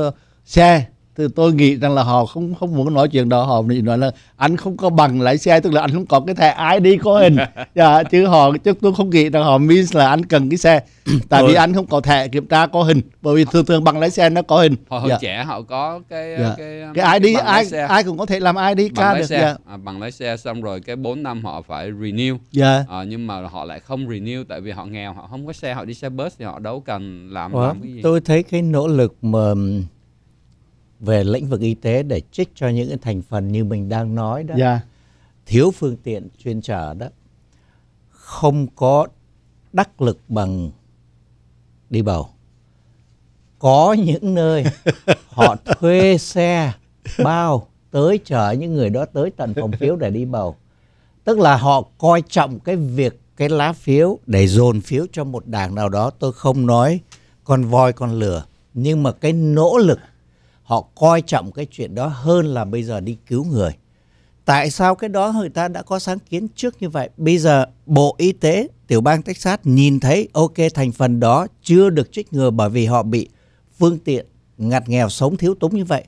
xe thì tôi nghĩ rằng là họ không không muốn nói chuyện đó họ chỉ nói là anh không có bằng lái xe tức là anh không có cái thẻ ID có hình dạ, chứ họ chứ tôi không nghĩ rằng họ means là anh cần cái xe tại vì anh không có thẻ kiểm tra có hình bởi vì thường thường bằng lái xe nó có hình họ dạ. trẻ họ có cái dạ. cái, cái ID cái ai ai cũng có thể làm ID ca được xe. Dạ. À, bằng lái xe xong rồi cái 4 năm họ phải renew dạ. à, nhưng mà họ lại không renew tại vì họ nghèo họ không có xe họ đi xe bus thì họ đâu cần làm, làm cái gì tôi thấy cái nỗ lực mà về lĩnh vực y tế để trích cho những cái thành phần như mình đang nói đó yeah. Dạ. thiếu phương tiện chuyên trở đó không có đắc lực bằng đi bầu có những nơi họ thuê xe bao tới chở những người đó tới tận phòng phiếu để đi bầu tức là họ coi trọng cái việc cái lá phiếu để dồn phiếu cho một đảng nào đó tôi không nói con voi con lừa nhưng mà cái nỗ lực họ coi trọng cái chuyện đó hơn là bây giờ đi cứu người. Tại sao cái đó người ta đã có sáng kiến trước như vậy? Bây giờ Bộ Y tế tiểu bang Texas nhìn thấy ok thành phần đó chưa được trích ngừa bởi vì họ bị phương tiện ngặt nghèo sống thiếu túng như vậy.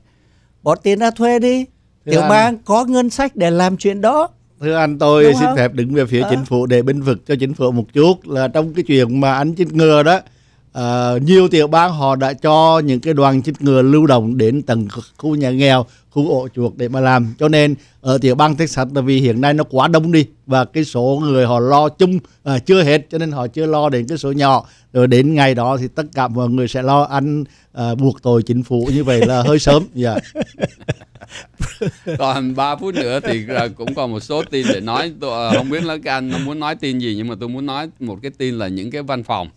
Bỏ tiền ra thuê đi. Thưa tiểu anh, bang có ngân sách để làm chuyện đó. Thưa anh tôi Đúng xin không? phép đứng về phía à. chính phủ để binh vực cho chính phủ một chút là trong cái chuyện mà anh trích ngừa đó uh, nhiều tiểu bang họ đã cho những cái đoàn chích ngừa lưu động đến tầng khu nhà nghèo khu ổ chuột để mà làm cho nên ở tiểu bang Texas là vì hiện nay nó quá đông đi và cái số người họ lo chung uh, chưa hết cho nên họ chưa lo đến cái số nhỏ rồi đến ngày đó thì tất cả mọi người sẽ lo ăn uh, buộc tội chính phủ như vậy là hơi sớm yeah. Dạ. còn 3 phút nữa thì cũng còn một số tin để nói tôi không biết là các anh muốn nói tin gì nhưng mà tôi muốn nói một cái tin là những cái văn phòng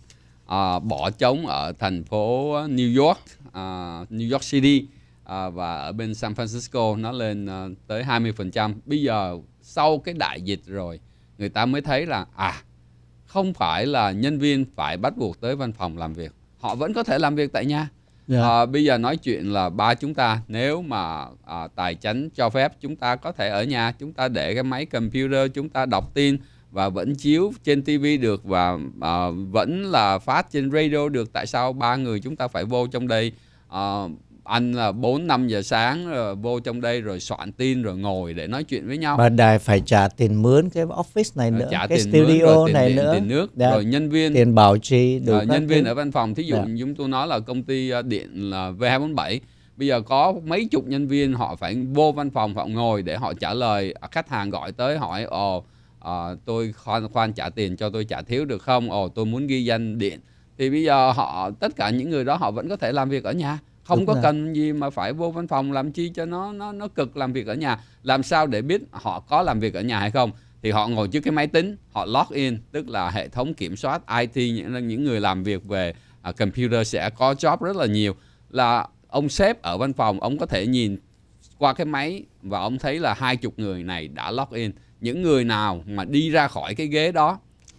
à, bỏ trống ở thành phố à, New York, à, New York City à, và ở bên San Francisco nó lên à, tới 20%. Bây giờ sau cái đại dịch rồi người ta mới thấy là à không phải là nhân viên phải bắt buộc tới văn phòng làm việc, họ vẫn có thể làm việc tại nhà. Yeah. Dạ. À, bây giờ nói chuyện là ba chúng ta nếu mà à, tài chính cho phép chúng ta có thể ở nhà chúng ta để cái máy computer chúng ta đọc tin và vẫn chiếu trên TV được và à, vẫn là phát trên radio được tại sao ba người chúng ta phải vô trong đây à, anh là bốn năm giờ sáng rồi vô trong đây rồi soạn tin rồi ngồi để nói chuyện với nhau. mà đài phải trả tiền mướn cái office này ờ, nữa, trả cái tiền studio mướn, rồi tiền này điện, nữa, tiền nước, Đã. Dạ. rồi nhân viên, tiền bảo trì, đủ uh, nhân viên thứ. ở văn phòng. Thí dụ Đã. Dạ. chúng tôi nói là công ty ờ, điện là V247 bây giờ có mấy chục nhân viên họ phải vô văn phòng họ ngồi để họ trả lời à, khách hàng gọi tới hỏi ồ oh, à, tôi khoan khoan trả tiền cho tôi trả thiếu được không ồ tôi muốn ghi danh điện thì bây giờ họ tất cả những người đó họ vẫn có thể làm việc ở nhà không Đúng có rồi. cần gì mà phải vô văn phòng làm chi cho nó nó nó cực làm việc ở nhà làm sao để biết họ có làm việc ở nhà hay không thì họ ngồi trước cái máy tính họ log in tức là hệ thống kiểm soát IT những những người làm việc về uh, computer sẽ có job rất là nhiều là ông sếp ở văn phòng ông có thể nhìn qua cái máy và ông thấy là hai chục người này đã log in những người nào mà đi ra khỏi cái ghế đó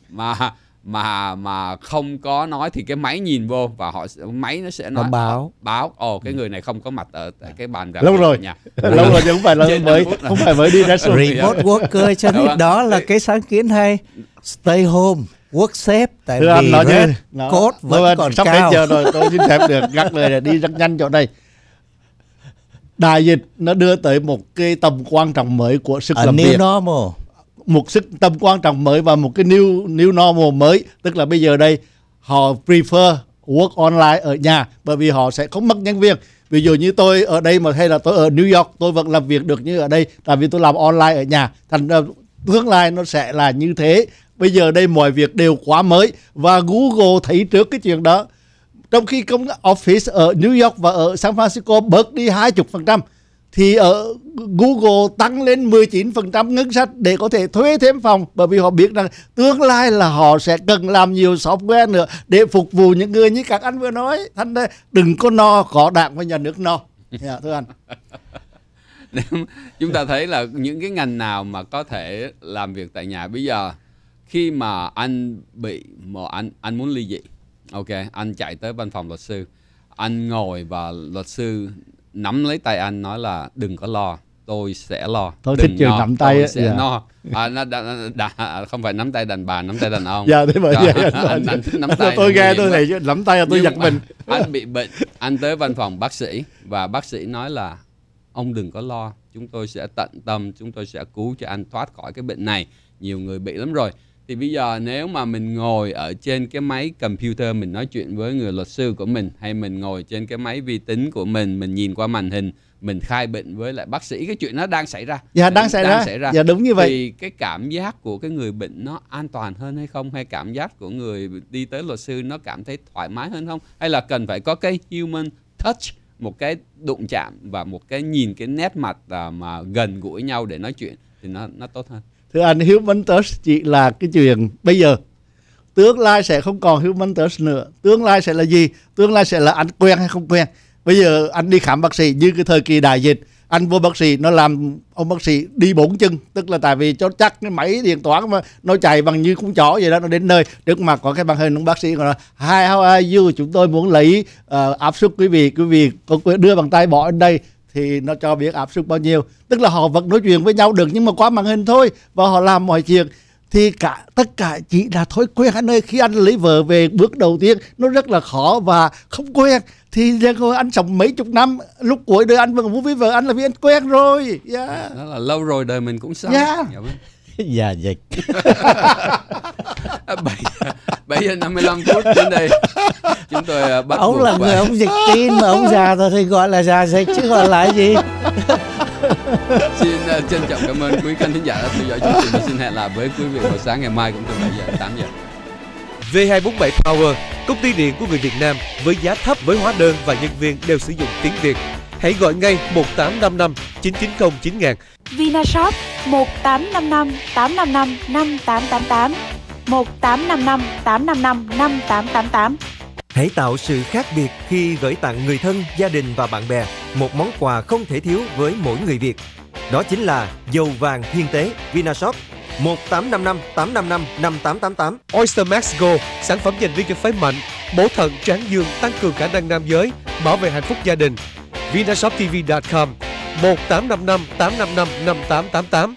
mà mà mà không có nói thì cái máy nhìn vô và họ máy nó sẽ nói báo ờ, báo ồ oh, cái ừ. người này không có mặt ở à. cái bàn gặp lâu rồi nha lâu rồi chứ không phải là mới không phải mới đi ra sân remote worker cho biết đó là cái sáng kiến hay stay home work safe tại Thưa vì anh nói cốt vẫn vâng, còn sắp cao. đến giờ rồi tôi xin phép được ngắt lời là đi rất nhanh chỗ này đại dịch nó đưa tới một cái tầm quan trọng mới của sức à, làm new việc normal. một sức tầm quan trọng mới và một cái new new normal mới tức là bây giờ đây họ prefer work online ở nhà bởi vì họ sẽ không mất nhân viên ví dụ như tôi ở đây mà hay là tôi ở New York tôi vẫn làm việc được như ở đây tại vì tôi làm online ở nhà thành ra tương lai nó sẽ là như thế bây giờ đây mọi việc đều quá mới và Google thấy trước cái chuyện đó trong khi công office ở New York và ở San Francisco bớt đi 20% thì ở Google tăng lên 19% ngân sách để có thể thuê thêm phòng bởi vì họ biết rằng tương lai là họ sẽ cần làm nhiều software nữa để phục vụ những người như các anh vừa nói thành ra đừng có no có đảng và nhà nước no yeah, dạ, thưa anh chúng ta thấy là những cái ngành nào mà có thể làm việc tại nhà bây giờ khi mà anh bị mà anh anh muốn ly dị ok anh chạy tới văn phòng luật sư anh ngồi và luật sư nắm lấy tay anh nói là đừng có lo tôi sẽ lo tôi đừng thích nắm tay tôi sẽ yeah. Dạ. no à, nó, đà, đà, không phải nắm tay đàn bà nắm tay đàn ông dạ thế vậy dạ, dạ, dạ, nắm tay tôi nghe tôi này chứ, nắm tay là tôi giật mình anh bị bệnh anh tới văn phòng bác sĩ và bác sĩ nói là ông đừng có lo chúng tôi sẽ tận tâm chúng tôi sẽ cứu cho anh thoát khỏi cái bệnh này nhiều người bị lắm rồi thì bây giờ nếu mà mình ngồi ở trên cái máy computer mình nói chuyện với người luật sư của mình hay mình ngồi trên cái máy vi tính của mình mình nhìn qua màn hình mình khai bệnh với lại bác sĩ cái chuyện nó đang xảy ra dạ đang xảy đang ra xảy ra dạ đúng như vậy thì cái cảm giác của cái người bệnh nó an toàn hơn hay không hay cảm giác của người đi tới luật sư nó cảm thấy thoải mái hơn không hay là cần phải có cái human touch một cái đụng chạm và một cái nhìn cái nét mặt à, mà gần gũi nhau để nói chuyện thì nó nó tốt hơn thưa anh human touch chỉ là cái chuyện bây giờ tương lai sẽ không còn human touch nữa tương lai sẽ là gì tương lai sẽ là anh quen hay không quen bây giờ anh đi khám bác sĩ như cái thời kỳ đại dịch anh vô bác sĩ nó làm ông bác sĩ đi bốn chân tức là tại vì cho chắc cái máy điện toán mà nó chạy bằng như cũng chó vậy đó nó đến nơi trước mặt có cái màn hình ông bác sĩ còn nói hi how are you chúng tôi muốn lấy uh, áp suất quý vị quý vị có đưa bằng tay bỏ lên đây thì nó cho biết áp suất bao nhiêu tức là họ vẫn nói chuyện với nhau được nhưng mà qua màn hình thôi và họ làm mọi chuyện thì cả tất cả chỉ là thói quen anh ơi khi anh lấy vợ về bước đầu tiên nó rất là khó và không quen thì anh sống mấy chục năm lúc cuối đời anh vẫn muốn với vợ anh là vì anh quen rồi yeah. Dạ. đó là lâu rồi đời mình cũng xong yeah. Dạ. Dạ vâng già dạ, dịch dạ. bảy bảy giờ năm mươi lăm phút đến đây chúng tôi à, bắt ông là người ông dịch tin mà ông già tôi thì gọi là già dịch chứ còn là gì xin uh, trân trọng cảm ơn quý khán giả đã theo dõi chương trình và xin hẹn lại với quý vị vào sáng ngày mai cũng từ 7 giờ 8 giờ V247 Power, công ty điện của người Việt Nam với giá thấp với hóa đơn và nhân viên đều sử dụng tiếng Việt. Hãy gọi ngay 1855 990 9000 Vinashop 1855 855 5888 1855 855 5888 Hãy tạo sự khác biệt khi gửi tặng người thân, gia đình và bạn bè một món quà không thể thiếu với mỗi người Việt. Đó chính là dầu vàng thiên tế Vinashop 1855 855 5888 Oyster Max Go, sản phẩm dành riêng cho phái mạnh, bổ thận, tráng dương, tăng cường khả năng nam giới, bảo vệ hạnh phúc gia đình. VinashopTV.com 1855 855 5888.